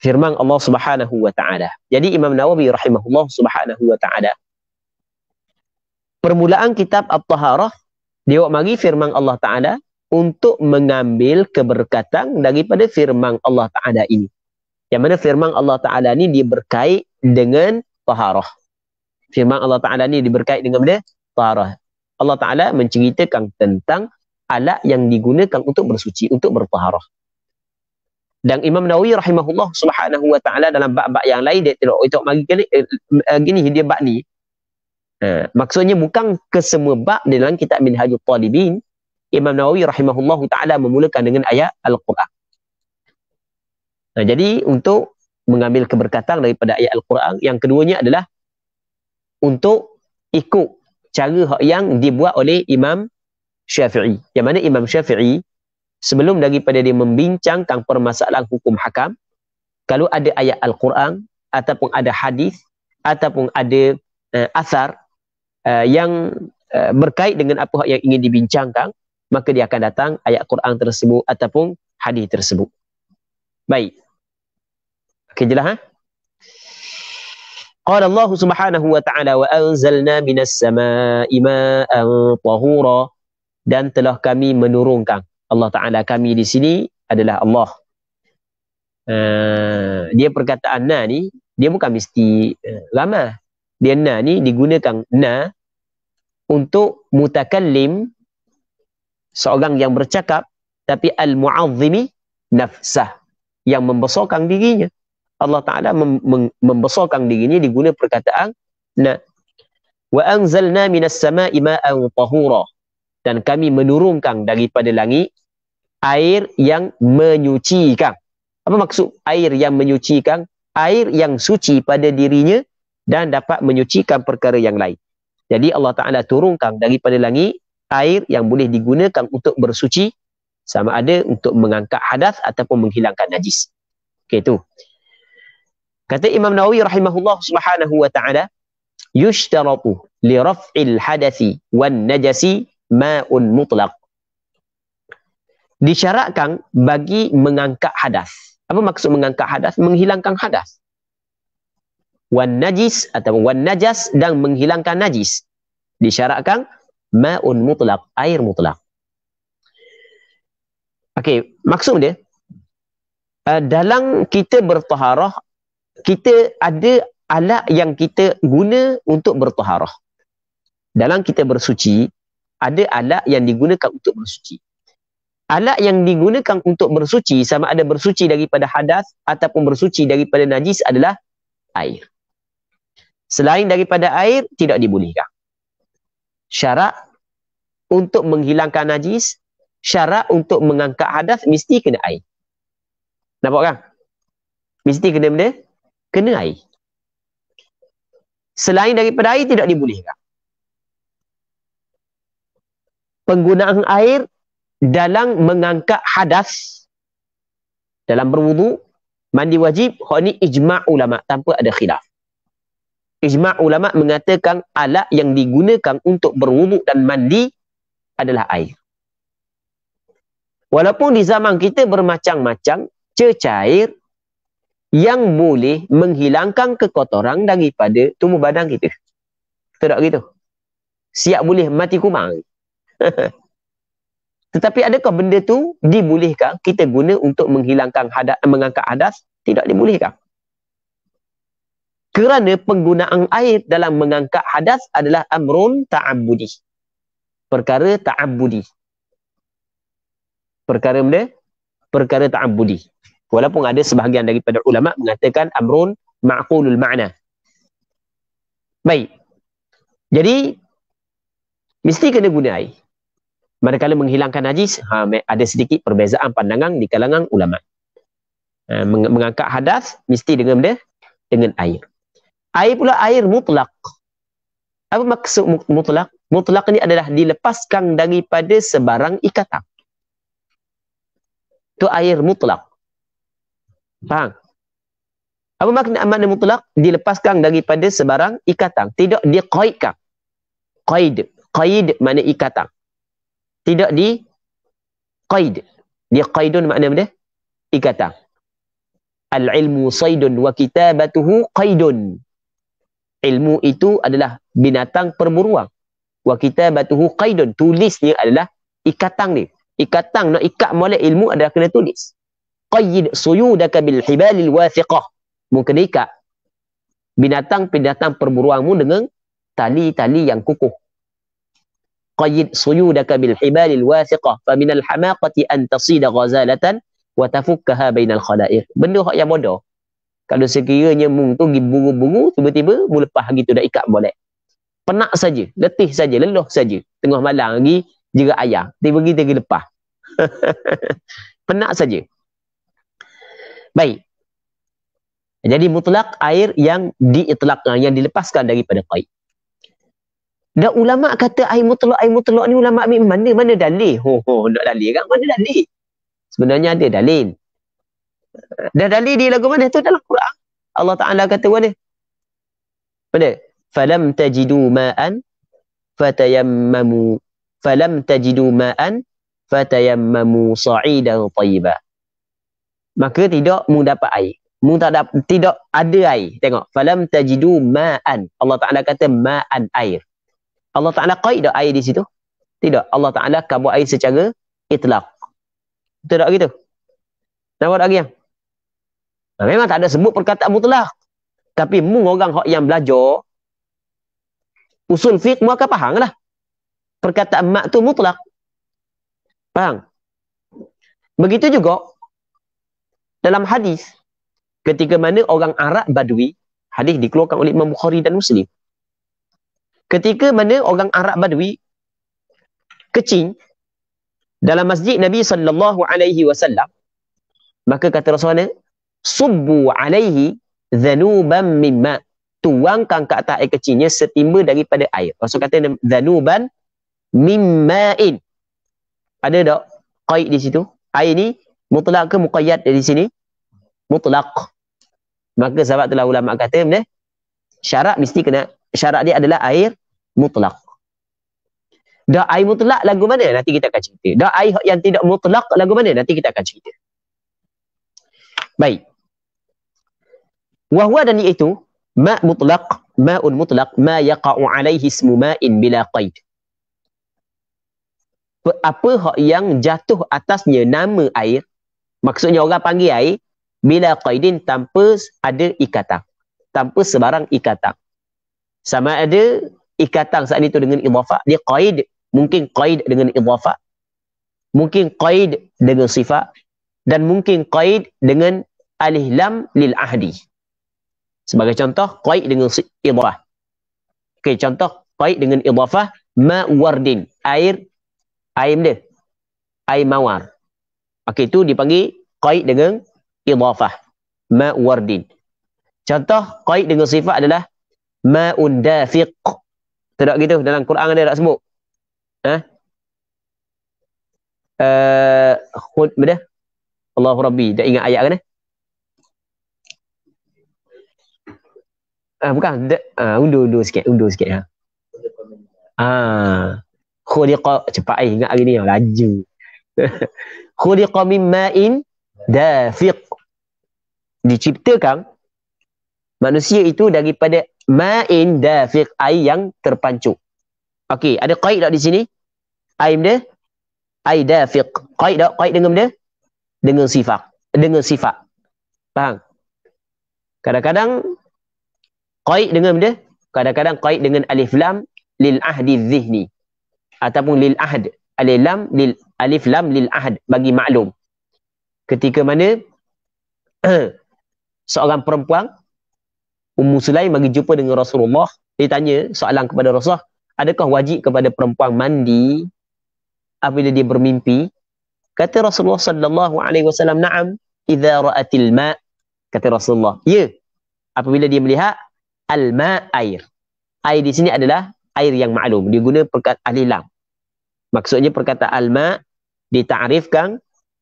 Speaker 3: Firman Allah Subhanahu wa Taala. jadi Imam Nawawi rahimahullah subhanahu wa ta'ala permulaan kitab At-Taharah dia mari firman Allah Ta'ala untuk mengambil keberkatan daripada firman Allah Ta'ala ini yang mana firman Allah Ta'ala ni dia berkait dengan taharah. Firman Allah Ta'ala ni dia berkait dengan benda taharah. Allah Ta'ala menceritakan tentang alat yang digunakan untuk bersuci, untuk bertaharah. Dan Imam Nawawi rahimahullah subhanahu wa ta'ala dalam bab-bab yang lain, dia tengok, itu bagi ni. eh, gini dia bab ni. Eh, maksudnya bukan kesemua bab dalam kitab Minhajul Talibin, Imam Nawawi rahimahullah ta'ala memulakan dengan ayat Al-Quran. Nah, jadi untuk mengambil keberkatan daripada ayat Al-Quran, yang keduanya adalah untuk ikut cara yang dibuat oleh Imam Syafi'i. Yang mana Imam Syafi'i sebelum daripada dia membincangkan permasalahan hukum hakam, kalau ada ayat Al-Quran ataupun ada hadis ataupun ada uh, asar uh, yang uh, berkait dengan apa yang ingin dibincangkan, maka dia akan datang ayat al Quran tersebut ataupun hadis tersebut. Baik. Okey jelas ha? قال الله سبحانه وتعالى وأنزلنا من السماء ماء طهورا dan telah kami menurunkan Allah Ta'ala kami di sini adalah Allah uh, dia perkataan na ni dia bukan mesti uh, eh, ramah dia na ni digunakan na untuk mutakallim seorang yang bercakap tapi al-mu'azzimi nafsah yang membesarkan dirinya. Allah Ta'ala mem- mem- membesarkan dirinya digunakan perkataan na. Wa anzalna minas sama'i ma'an tahura. Dan kami menurunkan daripada langit air yang menyucikan. Apa maksud air yang menyucikan? Air yang suci pada dirinya dan dapat menyucikan perkara yang lain. Jadi Allah Ta'ala turunkan daripada langit air yang boleh digunakan untuk bersuci sama ada untuk mengangkat hadas ataupun menghilangkan najis. Okey tu. Kata Imam Nawawi rahimahullah subhanahu wa ta'ala yushtaratu li raf'il hadasi wan najasi ma'un mutlaq. Disyaratkan bagi mengangkat hadas. Apa maksud mengangkat hadas? Menghilangkan hadas. Wan najis atau wan najas dan menghilangkan najis. Disyaratkan ma'un mutlaq, air mutlaq. Okey, maksud dia uh, dalam kita bertaharah kita ada alat yang kita guna untuk bertaharah. Dalam kita bersuci ada alat yang digunakan untuk bersuci. Alat yang digunakan untuk bersuci sama ada bersuci daripada hadas ataupun bersuci daripada najis adalah air. Selain daripada air tidak dibolehkan. Syarat untuk menghilangkan najis syarat untuk mengangkat hadas mesti kena air. Nampak kan? Mesti kena benda? Kena air. Selain daripada air tidak dibolehkan. Penggunaan air dalam mengangkat hadas dalam berwudu mandi wajib hak ni ijma' ulama tanpa ada khilaf. Ijma' ulama mengatakan alat yang digunakan untuk berwudu dan mandi adalah air. Walaupun di zaman kita bermacam-macam cecair yang boleh menghilangkan kekotoran daripada tumbuh badan kita. Betul tak gitu? Siap boleh mati kumang. Tetapi adakah benda tu dibolehkan kita guna untuk menghilangkan hadas, mengangkat hadas? Tidak dibolehkan. Kerana penggunaan air dalam mengangkat hadas adalah amrun ta'abudi. Perkara ta'abudi perkara benda perkara ta'abudi walaupun ada sebahagian daripada ulama mengatakan amrun makulul ma'na baik jadi mesti kena guna air manakala menghilangkan najis ha, ada sedikit perbezaan pandangan di kalangan ulama ha, meng- mengangkat hadas mesti dengan benda dengan air air pula air mutlak apa maksud mutlak mutlak ni adalah dilepaskan daripada sebarang ikatan itu air mutlak. Faham? Apa makna amanah mutlak? Dilepaskan daripada sebarang ikatan. Tidak dikaitkan. Qaid. Qaid makna ikatan. Tidak di qaid. Dia qaidun makna benda? Ikatan. Al-ilmu saydun wa kitabatuhu qaidun. Ilmu itu adalah binatang perburuan. Wa kitabatuhu qaidun. Tulisnya adalah ikatan ni ikatan nak ikat molek ilmu adalah kena tulis. Qayyid suyudaka bil hibalil wathiqah. mungkin kena ikat binatang-binatang perburuanmu dengan tali-tali yang kukuh. Qayyid suyudaka bil hibalil wathiqah fa min al hamaqati an tasida ghazalatan wa tafukkaha bainal khala'ir. Benda hak yang bodoh. Kalau sekiranya mung tu pergi buru-buru, tiba-tiba mu lepas gitu dah ikat molek. Penak saja, letih saja, leluh saja. Tengah malam lagi, jerat ayah. Tiba-tiba kita pergi lepas. Penat saja. Baik. Jadi mutlak air yang diitlakkan, ah, yang dilepaskan daripada qaid. Dan ulama kata air mutlak, air mutlak ni ulama ambil mana, mana dalih. Ho, ho, nak dalih kan? Mana dalih? Sebenarnya ada dalil. Dan dalil di lagu mana tu dalam Quran. Allah Ta'ala kata mana? Mana? Falam tajidu ma'an fatayammamu falam tajidu ma'an fatayammamu sa'idan tayyiba. Maka tidak mu dapat air. Mu tak dapat, tidak ada air. Tengok. Falam tajidu ma'an. Allah Ta'ala kata ma'an air. Allah Ta'ala kaidah air di situ? Tidak. Allah Ta'ala kamu air secara itlaq. Betul tak gitu? Nampak lagi yang? memang tak ada sebut perkataan mutlak. Tapi mu orang yang belajar, usul fiqh mu akan faham lah perkataan mak tu mutlak. Faham? Begitu juga dalam hadis ketika mana orang Arab Badui hadis dikeluarkan oleh Imam Bukhari dan Muslim. Ketika mana orang Arab Badui kecing dalam masjid Nabi sallallahu alaihi wasallam maka kata Rasulullah subbu alaihi dhanuban mimma tuangkan ke atas air kecilnya setimba daripada air. Rasul kata dhanuban mimma'in. Ada tak qaid di situ? Air ni mutlak ke muqayyad dari sini? Mutlak. Maka sahabat telah ulama kata benda syarat mesti kena syarat dia adalah air mutlak. Dah air mutlak lagu mana? Nanti kita akan cerita. Dah air yang tidak mutlak lagu mana? Nanti kita akan cerita. Baik. Wahua dan iaitu ma mutlak, ma'un mutlak, ma yaqa'u alaihi ismu ma'in bila qaid apa hak yang jatuh atasnya nama air maksudnya orang panggil air bila qaidin tanpa ada ikatan tanpa sebarang ikatan sama ada ikatan saat itu dengan idhafah dia qaid mungkin qaid dengan idhafah mungkin qaid dengan sifat dan mungkin qaid dengan alih lam lil ahdi sebagai contoh qaid dengan idhafah okey contoh qaid dengan idhafah ma wardin air aim dia. Aim mawar. Ok itu dipanggil qaid dengan idafah. Ma wardin. Contoh qaid dengan sifat adalah ma undafiq. Tak gitu dalam Quran ada tak sebut. Ha? Eh uh, khud bila? Allahu Rabbi. Tak ingat ayat kan? Eh? Ah uh, bukan Ah, uh, undur-undur sikit, undur sikit ha. Ah khuliqa cepat eh ingat hari ni oh, laju khuliqa min ma'in dafiq diciptakan manusia itu daripada ma'in dafiq air yang terpancung okey ada qaid tak di sini aim dia air dafiq qaid tak qaid dengan dia dengan sifat dengan sifat faham kadang-kadang qaid dengan dia kadang-kadang qaid dengan alif lam lil ahdi zihni ataupun lil ahd alif lam lil alif lam lil ahd bagi maklum ketika mana seorang perempuan ummu sulaim bagi jumpa dengan Rasulullah dia tanya soalan kepada Rasulullah adakah wajib kepada perempuan mandi apabila dia bermimpi kata Rasulullah sallallahu alaihi wasallam na'am idza ra'atil ma kata Rasulullah ya apabila dia melihat al ma air air di sini adalah air yang maklum dia guna perkataan ahli Maksudnya perkataan Alma ma ditarifkan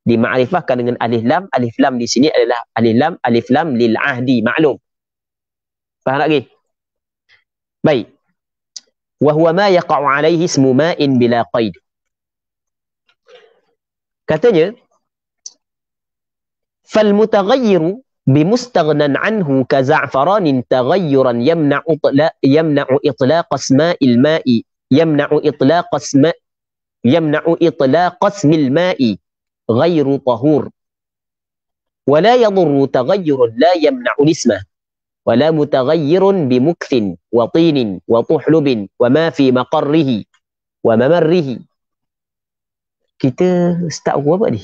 Speaker 3: dimakrifahkan dengan alif lam. Alif lam di sini adalah alif lam alif lam lil ahdi maklum. Faham lagi? Baik. Wa huwa ma yaqa'u alaihi ismu ma'in bila qaid. Katanya fal mutaghayyir bi mustaghnan anhu ka za'faran tagayyuran yamna'u yamna'u itlaq asma'il ma'i yamna'u itlaq asma' يمنع إطلاق اسم الماء غير طهور ولا يضر تغير لا يمنع نسمه ولا متغير بمكث وطين وطحلب وما في مقره وممره kita start aku apa ni?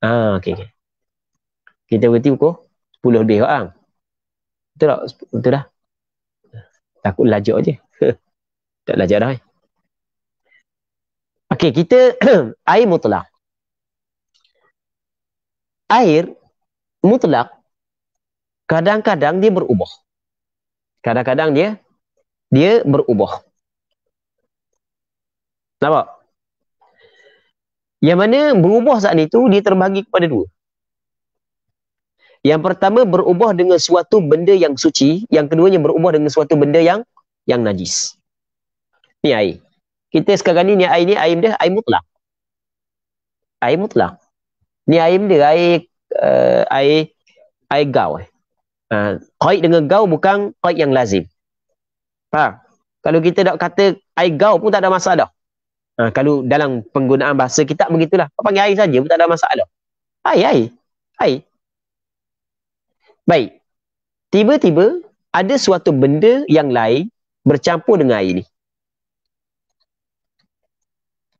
Speaker 3: Ah, okey. Okay. Kita berhenti pukul 10 lebih kan? Betul tak? Betul dah. Takut lajak je. Tak belajar dah. Eh? Okey, kita air mutlak. Air mutlak kadang-kadang dia berubah. Kadang-kadang dia dia berubah. Nampak? Yang mana berubah saat itu dia terbagi kepada dua. Yang pertama berubah dengan suatu benda yang suci, yang keduanya berubah dengan suatu benda yang yang najis ni air. Kita sekarang ni ni air ni air dia air mutlak. Air mutlak. Ni air dia air uh, air air gau. Eh. Uh, dengan gau bukan qaid yang lazim. Ha. Kalau kita nak kata air gau pun tak ada masalah. Ha, kalau dalam penggunaan bahasa kita begitulah. Kau panggil air saja pun tak ada masalah. Air, air. Air. Baik. Tiba-tiba ada suatu benda yang lain bercampur dengan air ni.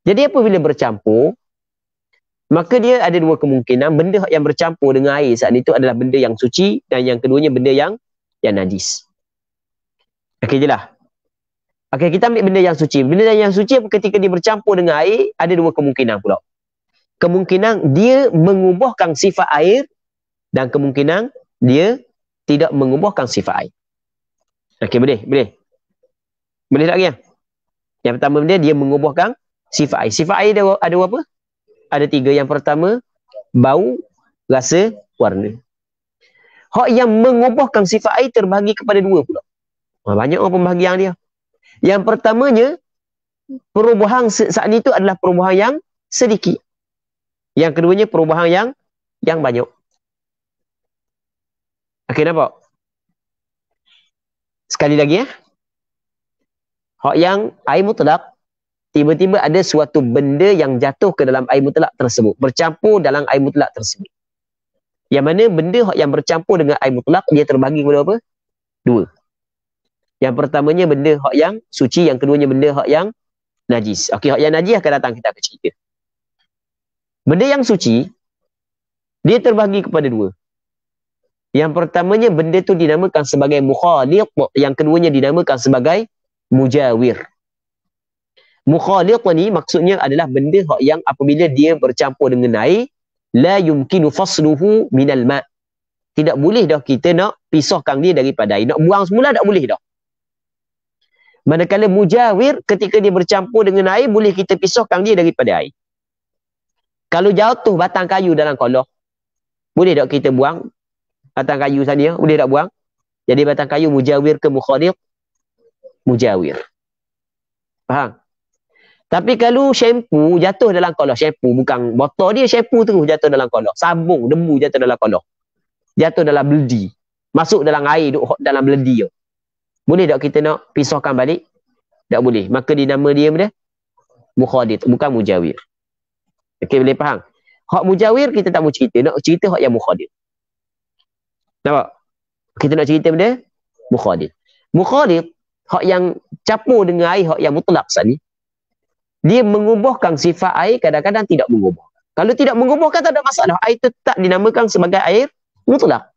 Speaker 3: Jadi apa bila bercampur, maka dia ada dua kemungkinan. Benda yang bercampur dengan air saat itu adalah benda yang suci dan yang keduanya benda yang yang najis. Okey je lah. Okey, kita ambil benda yang suci. Benda yang suci ketika dia bercampur dengan air, ada dua kemungkinan pula. Kemungkinan dia mengubahkan sifat air dan kemungkinan dia tidak mengubahkan sifat air. Okey, boleh? Boleh? Boleh tak, Kian? Yang pertama benda, dia mengubahkan sifat air. Sifat air ada, ada apa? Ada tiga. Yang pertama, bau, rasa, warna. Hak yang mengubahkan sifat air terbagi kepada dua pula. Ha, banyak orang pembahagian dia. Yang pertamanya, perubahan saat itu adalah perubahan yang sedikit. Yang keduanya perubahan yang yang banyak. Okey nampak? Sekali lagi ya. Hak yang air mutlak tiba-tiba ada suatu benda yang jatuh ke dalam air mutlak tersebut, bercampur dalam air mutlak tersebut. Yang mana benda yang bercampur dengan air mutlak, dia terbagi kepada apa? Dua. Yang pertamanya benda hak yang suci, yang keduanya benda hak yang najis. Okey, hak yang najis akan datang kita akan cerita. Benda yang suci, dia terbagi kepada dua. Yang pertamanya benda tu dinamakan sebagai mukhaliq, yang keduanya dinamakan sebagai mujawir mukhalita ni maksudnya adalah benda yang apabila dia bercampur dengan air la yumkinu fasluhu minal ma tidak boleh dah kita nak pisahkan dia daripada air nak buang semula tak boleh dah manakala mujawir ketika dia bercampur dengan air boleh kita pisahkan dia daripada air kalau jatuh batang kayu dalam kolah boleh tak kita buang batang kayu tadi boleh tak buang jadi batang kayu mujawir ke mukhalif mujawir faham tapi kalau syampu jatuh dalam kolah, syampu bukan botol dia, syampu terus jatuh dalam kolah. Sabung, debu jatuh dalam kolah. Jatuh dalam beldi. Masuk dalam air, duduk dalam beldi. Boleh tak kita nak pisahkan balik? Tak boleh. Maka di nama dia benda? Mukhadid, bukan mujawir. Okey, boleh faham? Hak mujawir kita tak mau cerita. Nak cerita hak yang mukhadid. Nampak? Kita nak cerita benda? Mukhadid. Mukhadid, hak yang capur dengan air, hak yang mutlak sana dia mengubahkan sifat air kadang-kadang tidak mengubah. Kalau tidak mengubahkan tak ada masalah. Air tetap dinamakan sebagai air mutlak.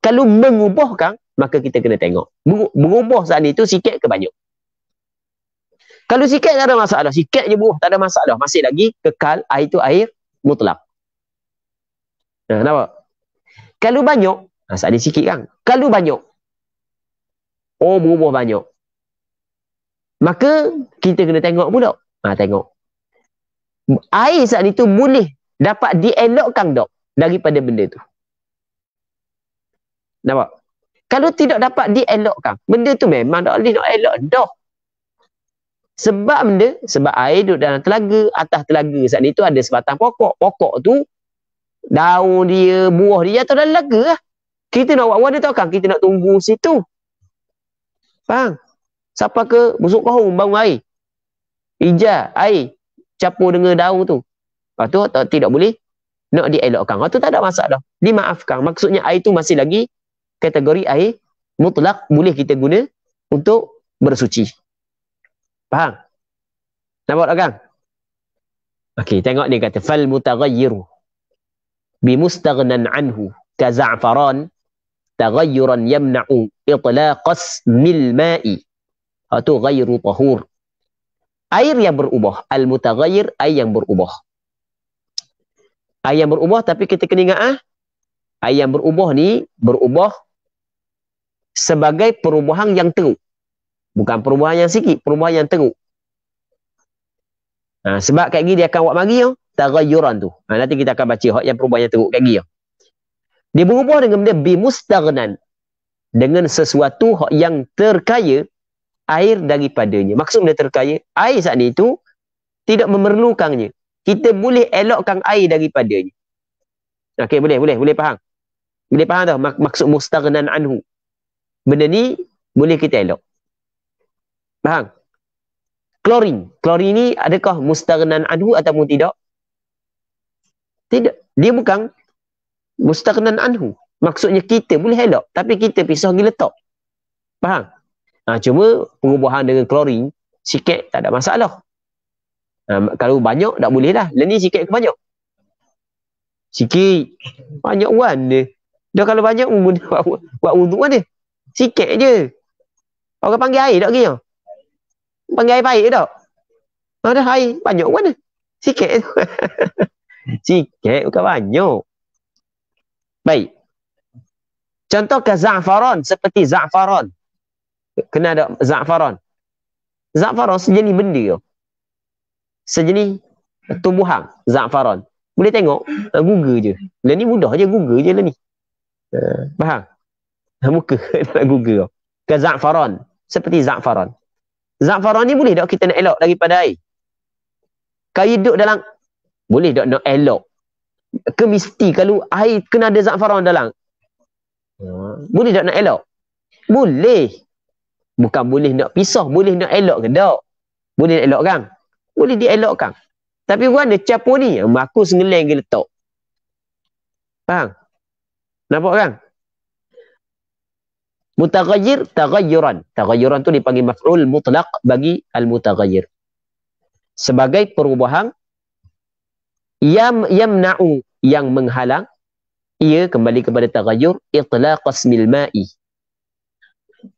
Speaker 3: Kalau mengubahkan, maka kita kena tengok. Mengubah saat itu sikit ke banyak. Kalau sikit tak ada masalah. Sikit je buah tak ada masalah. Masih lagi kekal air itu air mutlak. Nah, ha, nampak? Kalau banyak, masa ha, saat sikit kan. Kalau banyak, oh mengubah banyak. Maka kita kena tengok pula Ha, tengok. Air saat itu boleh dapat dielokkan dok daripada benda tu. Nampak? Kalau tidak dapat dielokkan, benda tu memang tak boleh nak elok dok. Sebab benda, sebab air duduk dalam telaga, atas telaga saat itu ada sebatang pokok. Pokok tu, daun dia, buah dia jatuh dalam telaga lah. Kita nak buat wadah tau kan? Kita nak tunggu situ. Faham? Siapa ke busuk kohong bangun air? Ija, air, campur dengan daun tu. Lepas tu tak, tidak boleh nak dielakkan. Lepas tu tak ada masalah. Dimaafkan. Maksudnya air tu masih lagi kategori air mutlak boleh kita guna untuk bersuci. Faham? Nampak tak kan? Okey, tengok ni kata fal mutaghayyiru bi anhu kazafaran za'faran taghayyuran yamna'u itlaqas mil ma'i. Atau ghayru tahur air yang berubah. Al-mutaghayir, air yang berubah. Air yang berubah tapi kita kena ingat ah. Air yang berubah ni berubah sebagai perubahan yang teruk. Bukan perubahan yang sikit, perubahan yang teruk. Ha, sebab kat gini dia akan buat mari oh, taghayyuran tu. Ha, nanti kita akan baca hak yang perubahan yang teruk kat gini. Oh. Dia berubah dengan benda bimustagnan. Dengan sesuatu hak yang terkaya, air daripadanya. Maksud dia terkaya, air saat itu tidak memerlukannya. Kita boleh elokkan air daripadanya. Okey, boleh, boleh, boleh faham. Boleh faham tau mak- maksud mustaghnan anhu. Benda ni boleh kita elok. Faham? Klorin. Klorin ni adakah mustaghnan anhu ataupun tidak? Tidak. Dia bukan mustaghnan anhu. Maksudnya kita boleh elok. Tapi kita pisau pergi letak. Faham? Ha, cuma perubahan dengan klorin, sikit tak ada masalah. Ha, kalau banyak, tak boleh lah. Lain ni sikit ke banyak? Sikit. Banyak wan dia. Dia kalau banyak, buat, buat untuk mana? Sikit je. Orang panggil air tak kira? Panggil air baik tak? Ada ha, air banyak kan? Sikit tu. Sikit bukan banyak. Baik. Contoh ke za'faron seperti za'faron kena ada za'faran. Za'faran sejenis benda ke? Sejenis tumbuhan, za'faran. Boleh tengok, eh, google je. Dan lah ni mudah je, google je lah ni. Eh, faham? Muka nak google tau. Ke za'faran. Seperti za'faran. Za'faran ni boleh tak kita nak elok daripada air? Kayu duduk dalam, boleh tak nak elok? Ke mesti kalau air kena ada za'faran dalam? Hmm. Boleh tak nak elok? Boleh. Bukan boleh nak pisah, boleh nak elok ke tak? Boleh nak elok kan? Boleh dielokkan. Tapi mana capur ni? Aku sengeleng ke letak. Faham? Nampak kan? Mutaghayir, taghayuran. Taghayuran tu dipanggil maf'ul mutlak bagi al-mutaghayir. Sebagai perubahan yam yamna'u yang menghalang ia kembali kepada taghayur I'tlaqas milma'i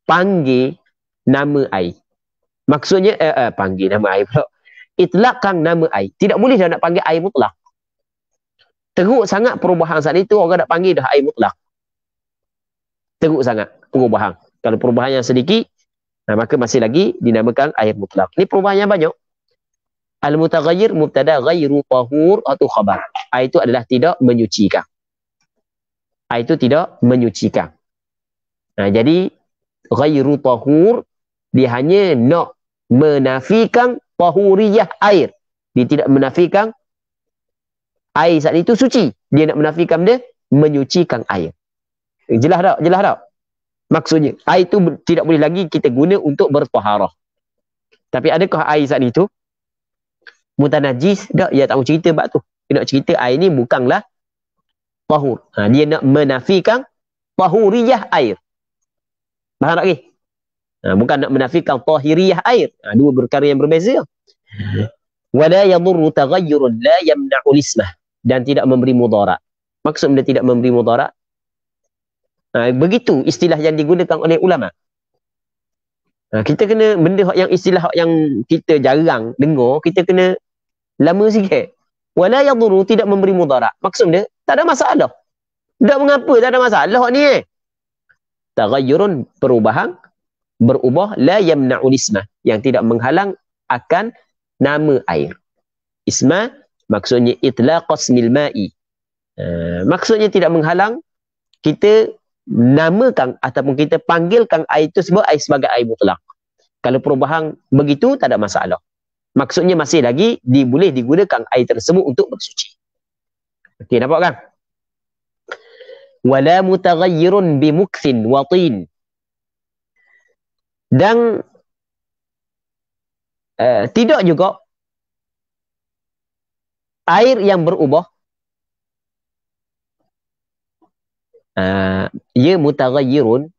Speaker 3: Panggil nama air. Maksudnya, eh, eh, panggil nama air pula. Itlakkan nama air. Tidak boleh dah nak panggil air mutlak. Teruk sangat perubahan saat itu, orang nak panggil dah air mutlak. Teruk sangat perubahan. Kalau perubahan yang sedikit, nah, maka masih lagi dinamakan air mutlak. Ini perubahan yang banyak. Al-mutaghayir mubtada ghayru tahur atau khabar. Air itu adalah tidak menyucikan. Air itu tidak menyucikan. Nah, jadi ghayru tahur dia hanya nak menafikan tahuriyah air. Dia tidak menafikan air saat itu suci. Dia nak menafikan dia menyucikan air. Eh, jelas tak? Jelas tak? Maksudnya, air itu tidak boleh lagi kita guna untuk bertaharah. Tapi adakah air saat itu mutanajis? Tak, ya tak mau cerita bab tu. Dia nak cerita air ini bukanlah tahur. Ha, dia nak menafikan tahuriyah air. Faham tak ni? Okay? Ah, bukan nak menafikan tahiriyah air. Ha, dua perkara yang berbeza. Wa la yadurru taghayyurun la yamna'ul ismah dan tidak memberi mudara. Maksud dia tidak memberi mudara. Ha, ah, begitu istilah yang digunakan oleh ulama. Ha, kita kena benda yang istilah yang kita jarang dengar, kita kena lama sikit. Wa yadurru tidak memberi mudara. Maksud dia tak ada masalah. Tak mengapa tak ada masalah ni eh. Taghayyurun perubahan berubah la yamna'ul isma yang tidak menghalang akan nama air. Isma maksudnya itlaq ismil ma'i. Uh, maksudnya tidak menghalang kita namakan ataupun kita panggilkan air itu sebab air sebagai air mutlak. Kalau perubahan begitu tak ada masalah. Maksudnya masih lagi diboleh digunakan air tersebut untuk bersuci. Okey nampak kan? Wala mutaghayyirun bi mukthin dan eh, tidak juga air yang berubah eh, ia mutaghayyirun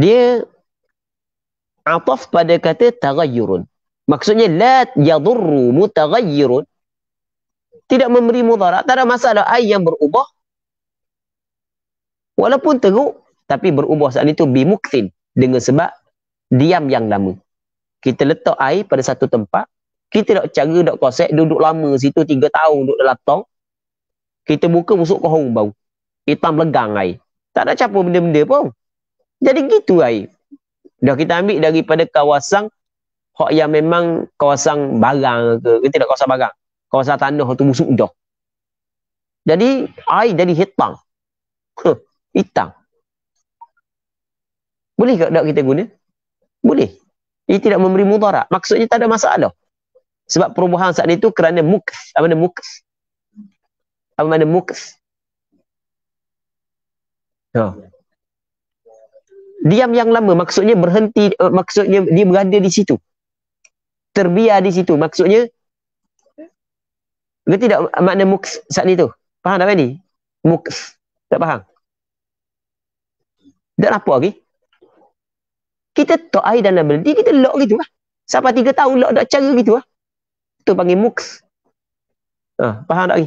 Speaker 3: dia ataf pada kata taghayyurun maksudnya la yadurru mutaghayyirun tidak memberi mudarat tak ada masalah air yang berubah walaupun teruk tapi berubah saat itu bimuktin dengan sebab diam yang lama. Kita letak air pada satu tempat, kita nak cara nak kosek, duduk lama situ tiga tahun duduk dalam tong, kita buka masuk ke hong bau. Hitam legang air. Tak nak capur benda-benda pun. Jadi gitu air. Dah kita ambil daripada kawasan hak yang memang kawasan barang ke, kita nak kawasan barang. Kawasan tanah tu musuk dah. Jadi air jadi hitam. Huh, hitam. Boleh ke tak kita guna? Boleh. Ia tidak memberi mudarat. Maksudnya tak ada masalah. Sebab perubahan saat itu kerana mukas. Apa mana mukas? Apa mana mukas? Ha. Diam yang lama maksudnya berhenti, eh, maksudnya dia berada di situ. Terbiar di situ. Maksudnya, Gerti tak makna muks saat itu? tu? Faham tak ni? Muks. Tak faham? Tak apa lagi? Okay? kita tok air dalam dia kita lock gitu lah. Sampai tiga tahun lock tak cara gitu lah. tu panggil muks. Ha, faham tak ni?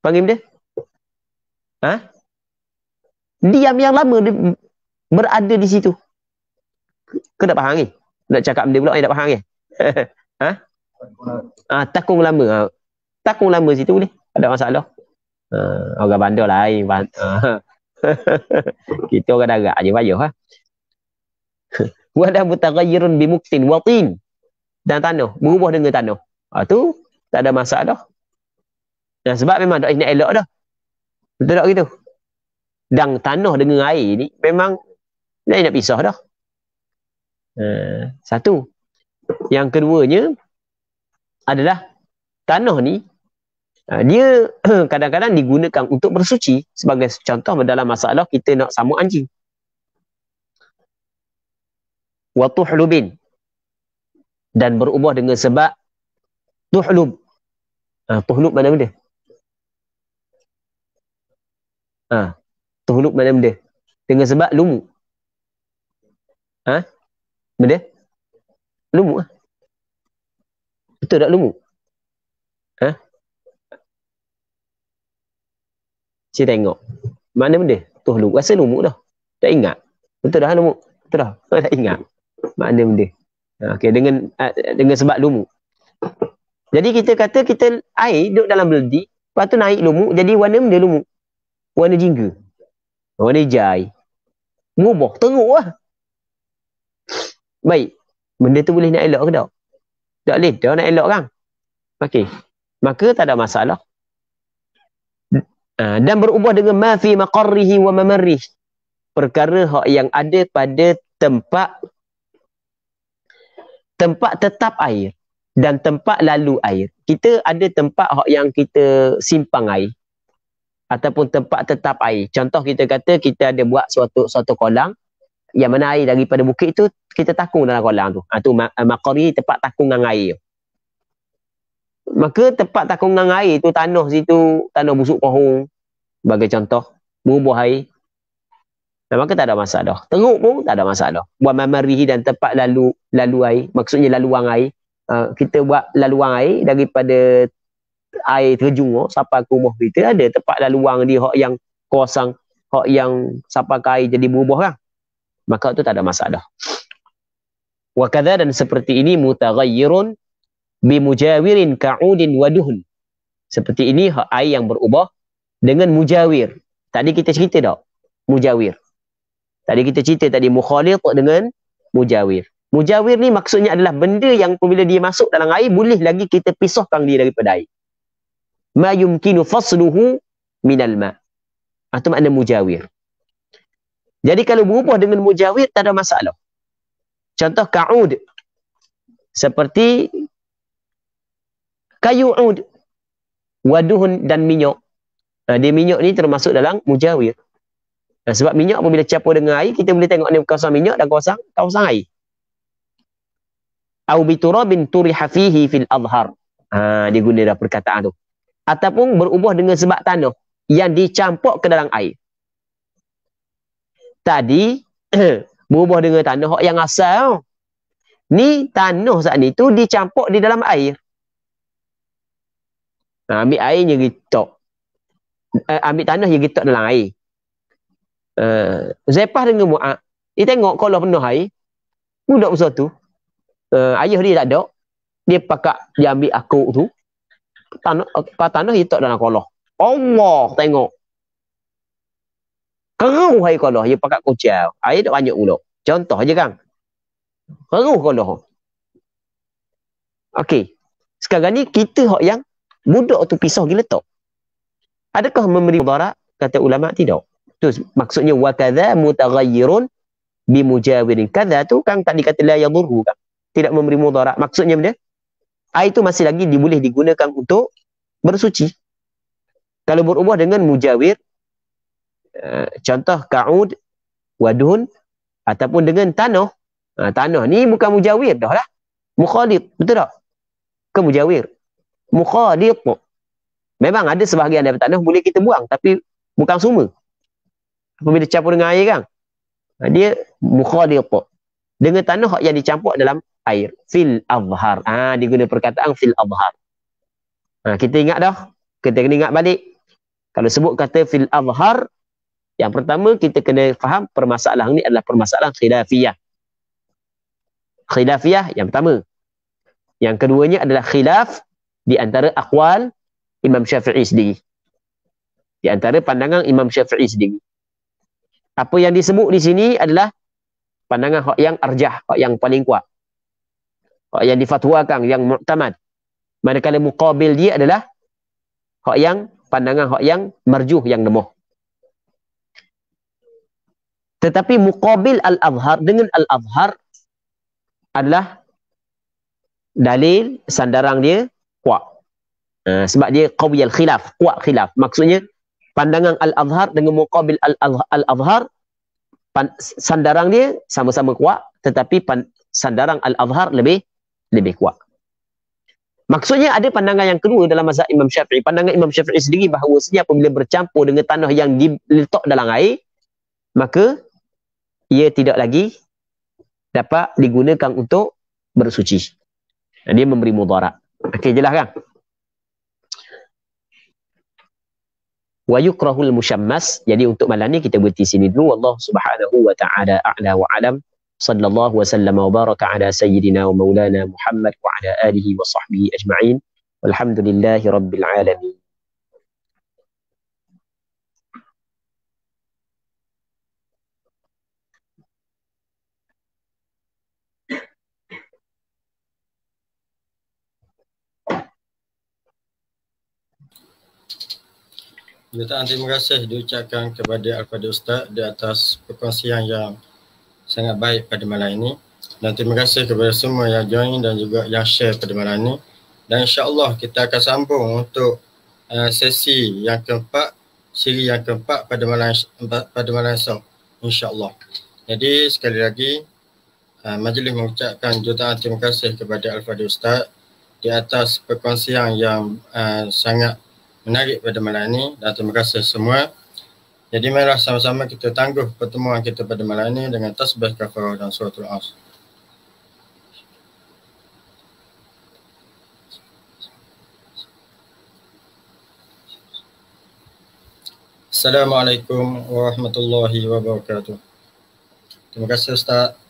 Speaker 3: Panggil dia? Ha? Diam yang lama dia berada di situ. Kau tak faham ni? Nak cakap benda pula, saya tak faham ni? ha?
Speaker 1: ha?
Speaker 3: takung lama. Ha. Takung lama situ ni. Ada masalah. Ha, orang bandar lain. Ha. kita orang darat je payah. Ha? wala mutaghayyirun bimuktin watin dan tanah berubah dengan tanah ha, tu tak ada masalah Nah sebab memang dak ini elok dah betul tak gitu dan tanah dengan air ni memang lain nak pisah dah ha, satu yang keduanya adalah tanah ni ha, dia kadang-kadang digunakan untuk bersuci sebagai contoh dalam masalah kita nak sama anjing wa tuhlubin dan berubah dengan sebab tuhlub ha, tuhlub mana benda ha, ah, tuhlub mana benda dengan sebab lumu ha? Ah, benda lumu betul tak lumu ha? Cik tengok. Mana benda? Tuh lumuk. Rasa lumuk dah. Tak ingat. Betul dah lumuk. Betul dah. Tak ingat makna benda. Ha, okey dengan ah, dengan sebab lumuk. Jadi kita kata kita air duduk dalam beldi, lepas tu naik lumuk jadi warna benda lumuk. Warna jingga. Warna jai. Ngubah teruk lah. Baik. Benda tu boleh nak elok ke tak? Tak boleh. Dia nak elok kan? Okey. Maka tak ada masalah. Uh, dan berubah dengan ma fi maqarrihi wa mamarrih perkara hak yang ada pada tempat tempat tetap air dan tempat lalu air. Kita ada tempat yang kita simpang air ataupun tempat tetap air. Contoh kita kata kita ada buat suatu suatu kolam yang mana air daripada bukit tu kita takung dalam kolam tu. Ha, tu eh, makori tempat takung dengan air. Maka tempat takung dengan air tu tanah situ, tanah busuk pohon. Bagi contoh, berubah air. Dan maka tak ada masa masalah. Teruk pun tak ada masa masalah. Buat mamarihi dan tempat lalu lalu air. Maksudnya laluang air. Uh, kita buat laluang air daripada air terjung oh, sampai ke rumah kita ada tempat laluang dia hak yang kosong hak yang sampai ke air jadi berubah kan maka tu tak ada masa wa kadza dan seperti ini mutaghayyirun bi mujawirin ka'udin waduhun. seperti ini hak air yang berubah dengan mujawir tadi kita cerita dak mujawir Tadi kita cerita tadi mukhalit dengan mujawir. Mujawir ni maksudnya adalah benda yang apabila dia masuk dalam air boleh lagi kita pisahkan dia daripada air. Ma yumkinu fasluhu minal ma. Itu ah, makna mujawir. Jadi kalau berubah dengan mujawir tak ada masalah. Contoh ka'ud. Seperti kayu ud, Waduhun dan minyak. Ah, dia minyak ni termasuk dalam mujawir. Nah, sebab minyak apabila campur dengan air, kita boleh tengok ni kawasan minyak dan kawasan, kawasan air. Au bin turiha fihi fil adhar. Ha, dia guna dah perkataan tu. Ataupun berubah dengan sebab tanah yang dicampur ke dalam air. Tadi, berubah dengan tanah yang asal. Ni tanah saat ni tu dicampur di dalam air. Ha, ambil airnya gitu. Eh, ambil tanah yang gitok dalam air. Eh, Zepah dengan Mu'ad, dia tengok kalau penuh air, budak besar tu, uh, ayah dia tak ada, dia pakak, dia ambil akuk tu, tanah, okay, tanah dia tak dalam kolah. Allah tengok. Keruh air kolah, dia pakak kucing. Air tak banyak pula. Contoh je kan. Keruh kolah. Okey. Sekarang ni kita hok yang budak tu pisau gila tak? Adakah memberi mudarat? Kata ulama tidak tu maksudnya wa kadza mutaghayyirun bi mujawirin kadza tu kan tadi kata la yadhurru kan tidak memberi mudarat maksudnya benda air itu masih lagi diboleh digunakan untuk bersuci kalau berubah dengan mujawir eh, contoh kaud wadun ataupun dengan tanah ha, tanah ni bukan mujawir dah lah mukhalid betul tak ke mujawir mukhalid memang ada sebahagian daripada tanah boleh kita buang tapi bukan semua apabila campur dengan air kan ha, dia mukhalita dengan tanah yang dicampur dalam air fil azhar ah ha, dia guna perkataan fil azhar ha, kita ingat dah kita kena ingat balik kalau sebut kata fil azhar yang pertama kita kena faham permasalahan ni adalah permasalahan khilafiyah khilafiyah yang pertama yang keduanya adalah khilaf di antara akwal Imam Syafi'i sendiri di antara pandangan Imam Syafi'i sendiri apa yang disebut di sini adalah pandangan hak yang arjah, hak yang paling kuat. Hak yang difatwakan, yang mu'tamad. Manakala muqabil dia adalah hak yang pandangan hak yang marjuh, yang lemah. Tetapi muqabil al-azhar dengan al-azhar adalah dalil sandarang dia kuat. Uh, sebab dia qawiyal khilaf, kuat khilaf. Maksudnya pandangan Al-Azhar dengan Muqabil Al-Azhar, sandaran dia sama-sama kuat, tetapi sandaran Al-Azhar lebih lebih kuat. Maksudnya ada pandangan yang kedua dalam mazhab Imam Syafi'i. Pandangan Imam Syafi'i sendiri bahawa sejak apabila bercampur dengan tanah yang diletak dalam air, maka ia tidak lagi dapat digunakan untuk bersuci. dia memberi mudarat. Okey, jelas kan? wa yukrahul musyammas jadi untuk malam ni kita berhenti sini dulu Allah Subhanahu wa taala a'la wa alam sallallahu wa sallam wa baraka ala sayyidina wa maulana Muhammad wa ala alihi wa sahbihi ajma'in walhamdulillahi rabbil alamin
Speaker 2: Jutaan terima kasih diucapkan kepada Al-Fadhil Ustaz di atas perkongsian yang sangat baik pada malam ini. Dan terima kasih kepada semua yang join dan juga yang share pada malam ini. Dan insya Allah kita akan sambung untuk uh, sesi yang keempat, siri yang keempat pada malam pada malam esok. Insya Allah. Jadi sekali lagi, uh, majlis mengucapkan jutaan terima kasih kepada Al-Fadhil Ustaz di atas perkongsian yang uh, sangat baik menarik pada malam ini dan terima kasih semua. Jadi marilah sama-sama kita tangguh pertemuan kita pada malam ini dengan tasbih kafarah dan suratul as. Assalamualaikum warahmatullahi wabarakatuh. Terima kasih Ustaz.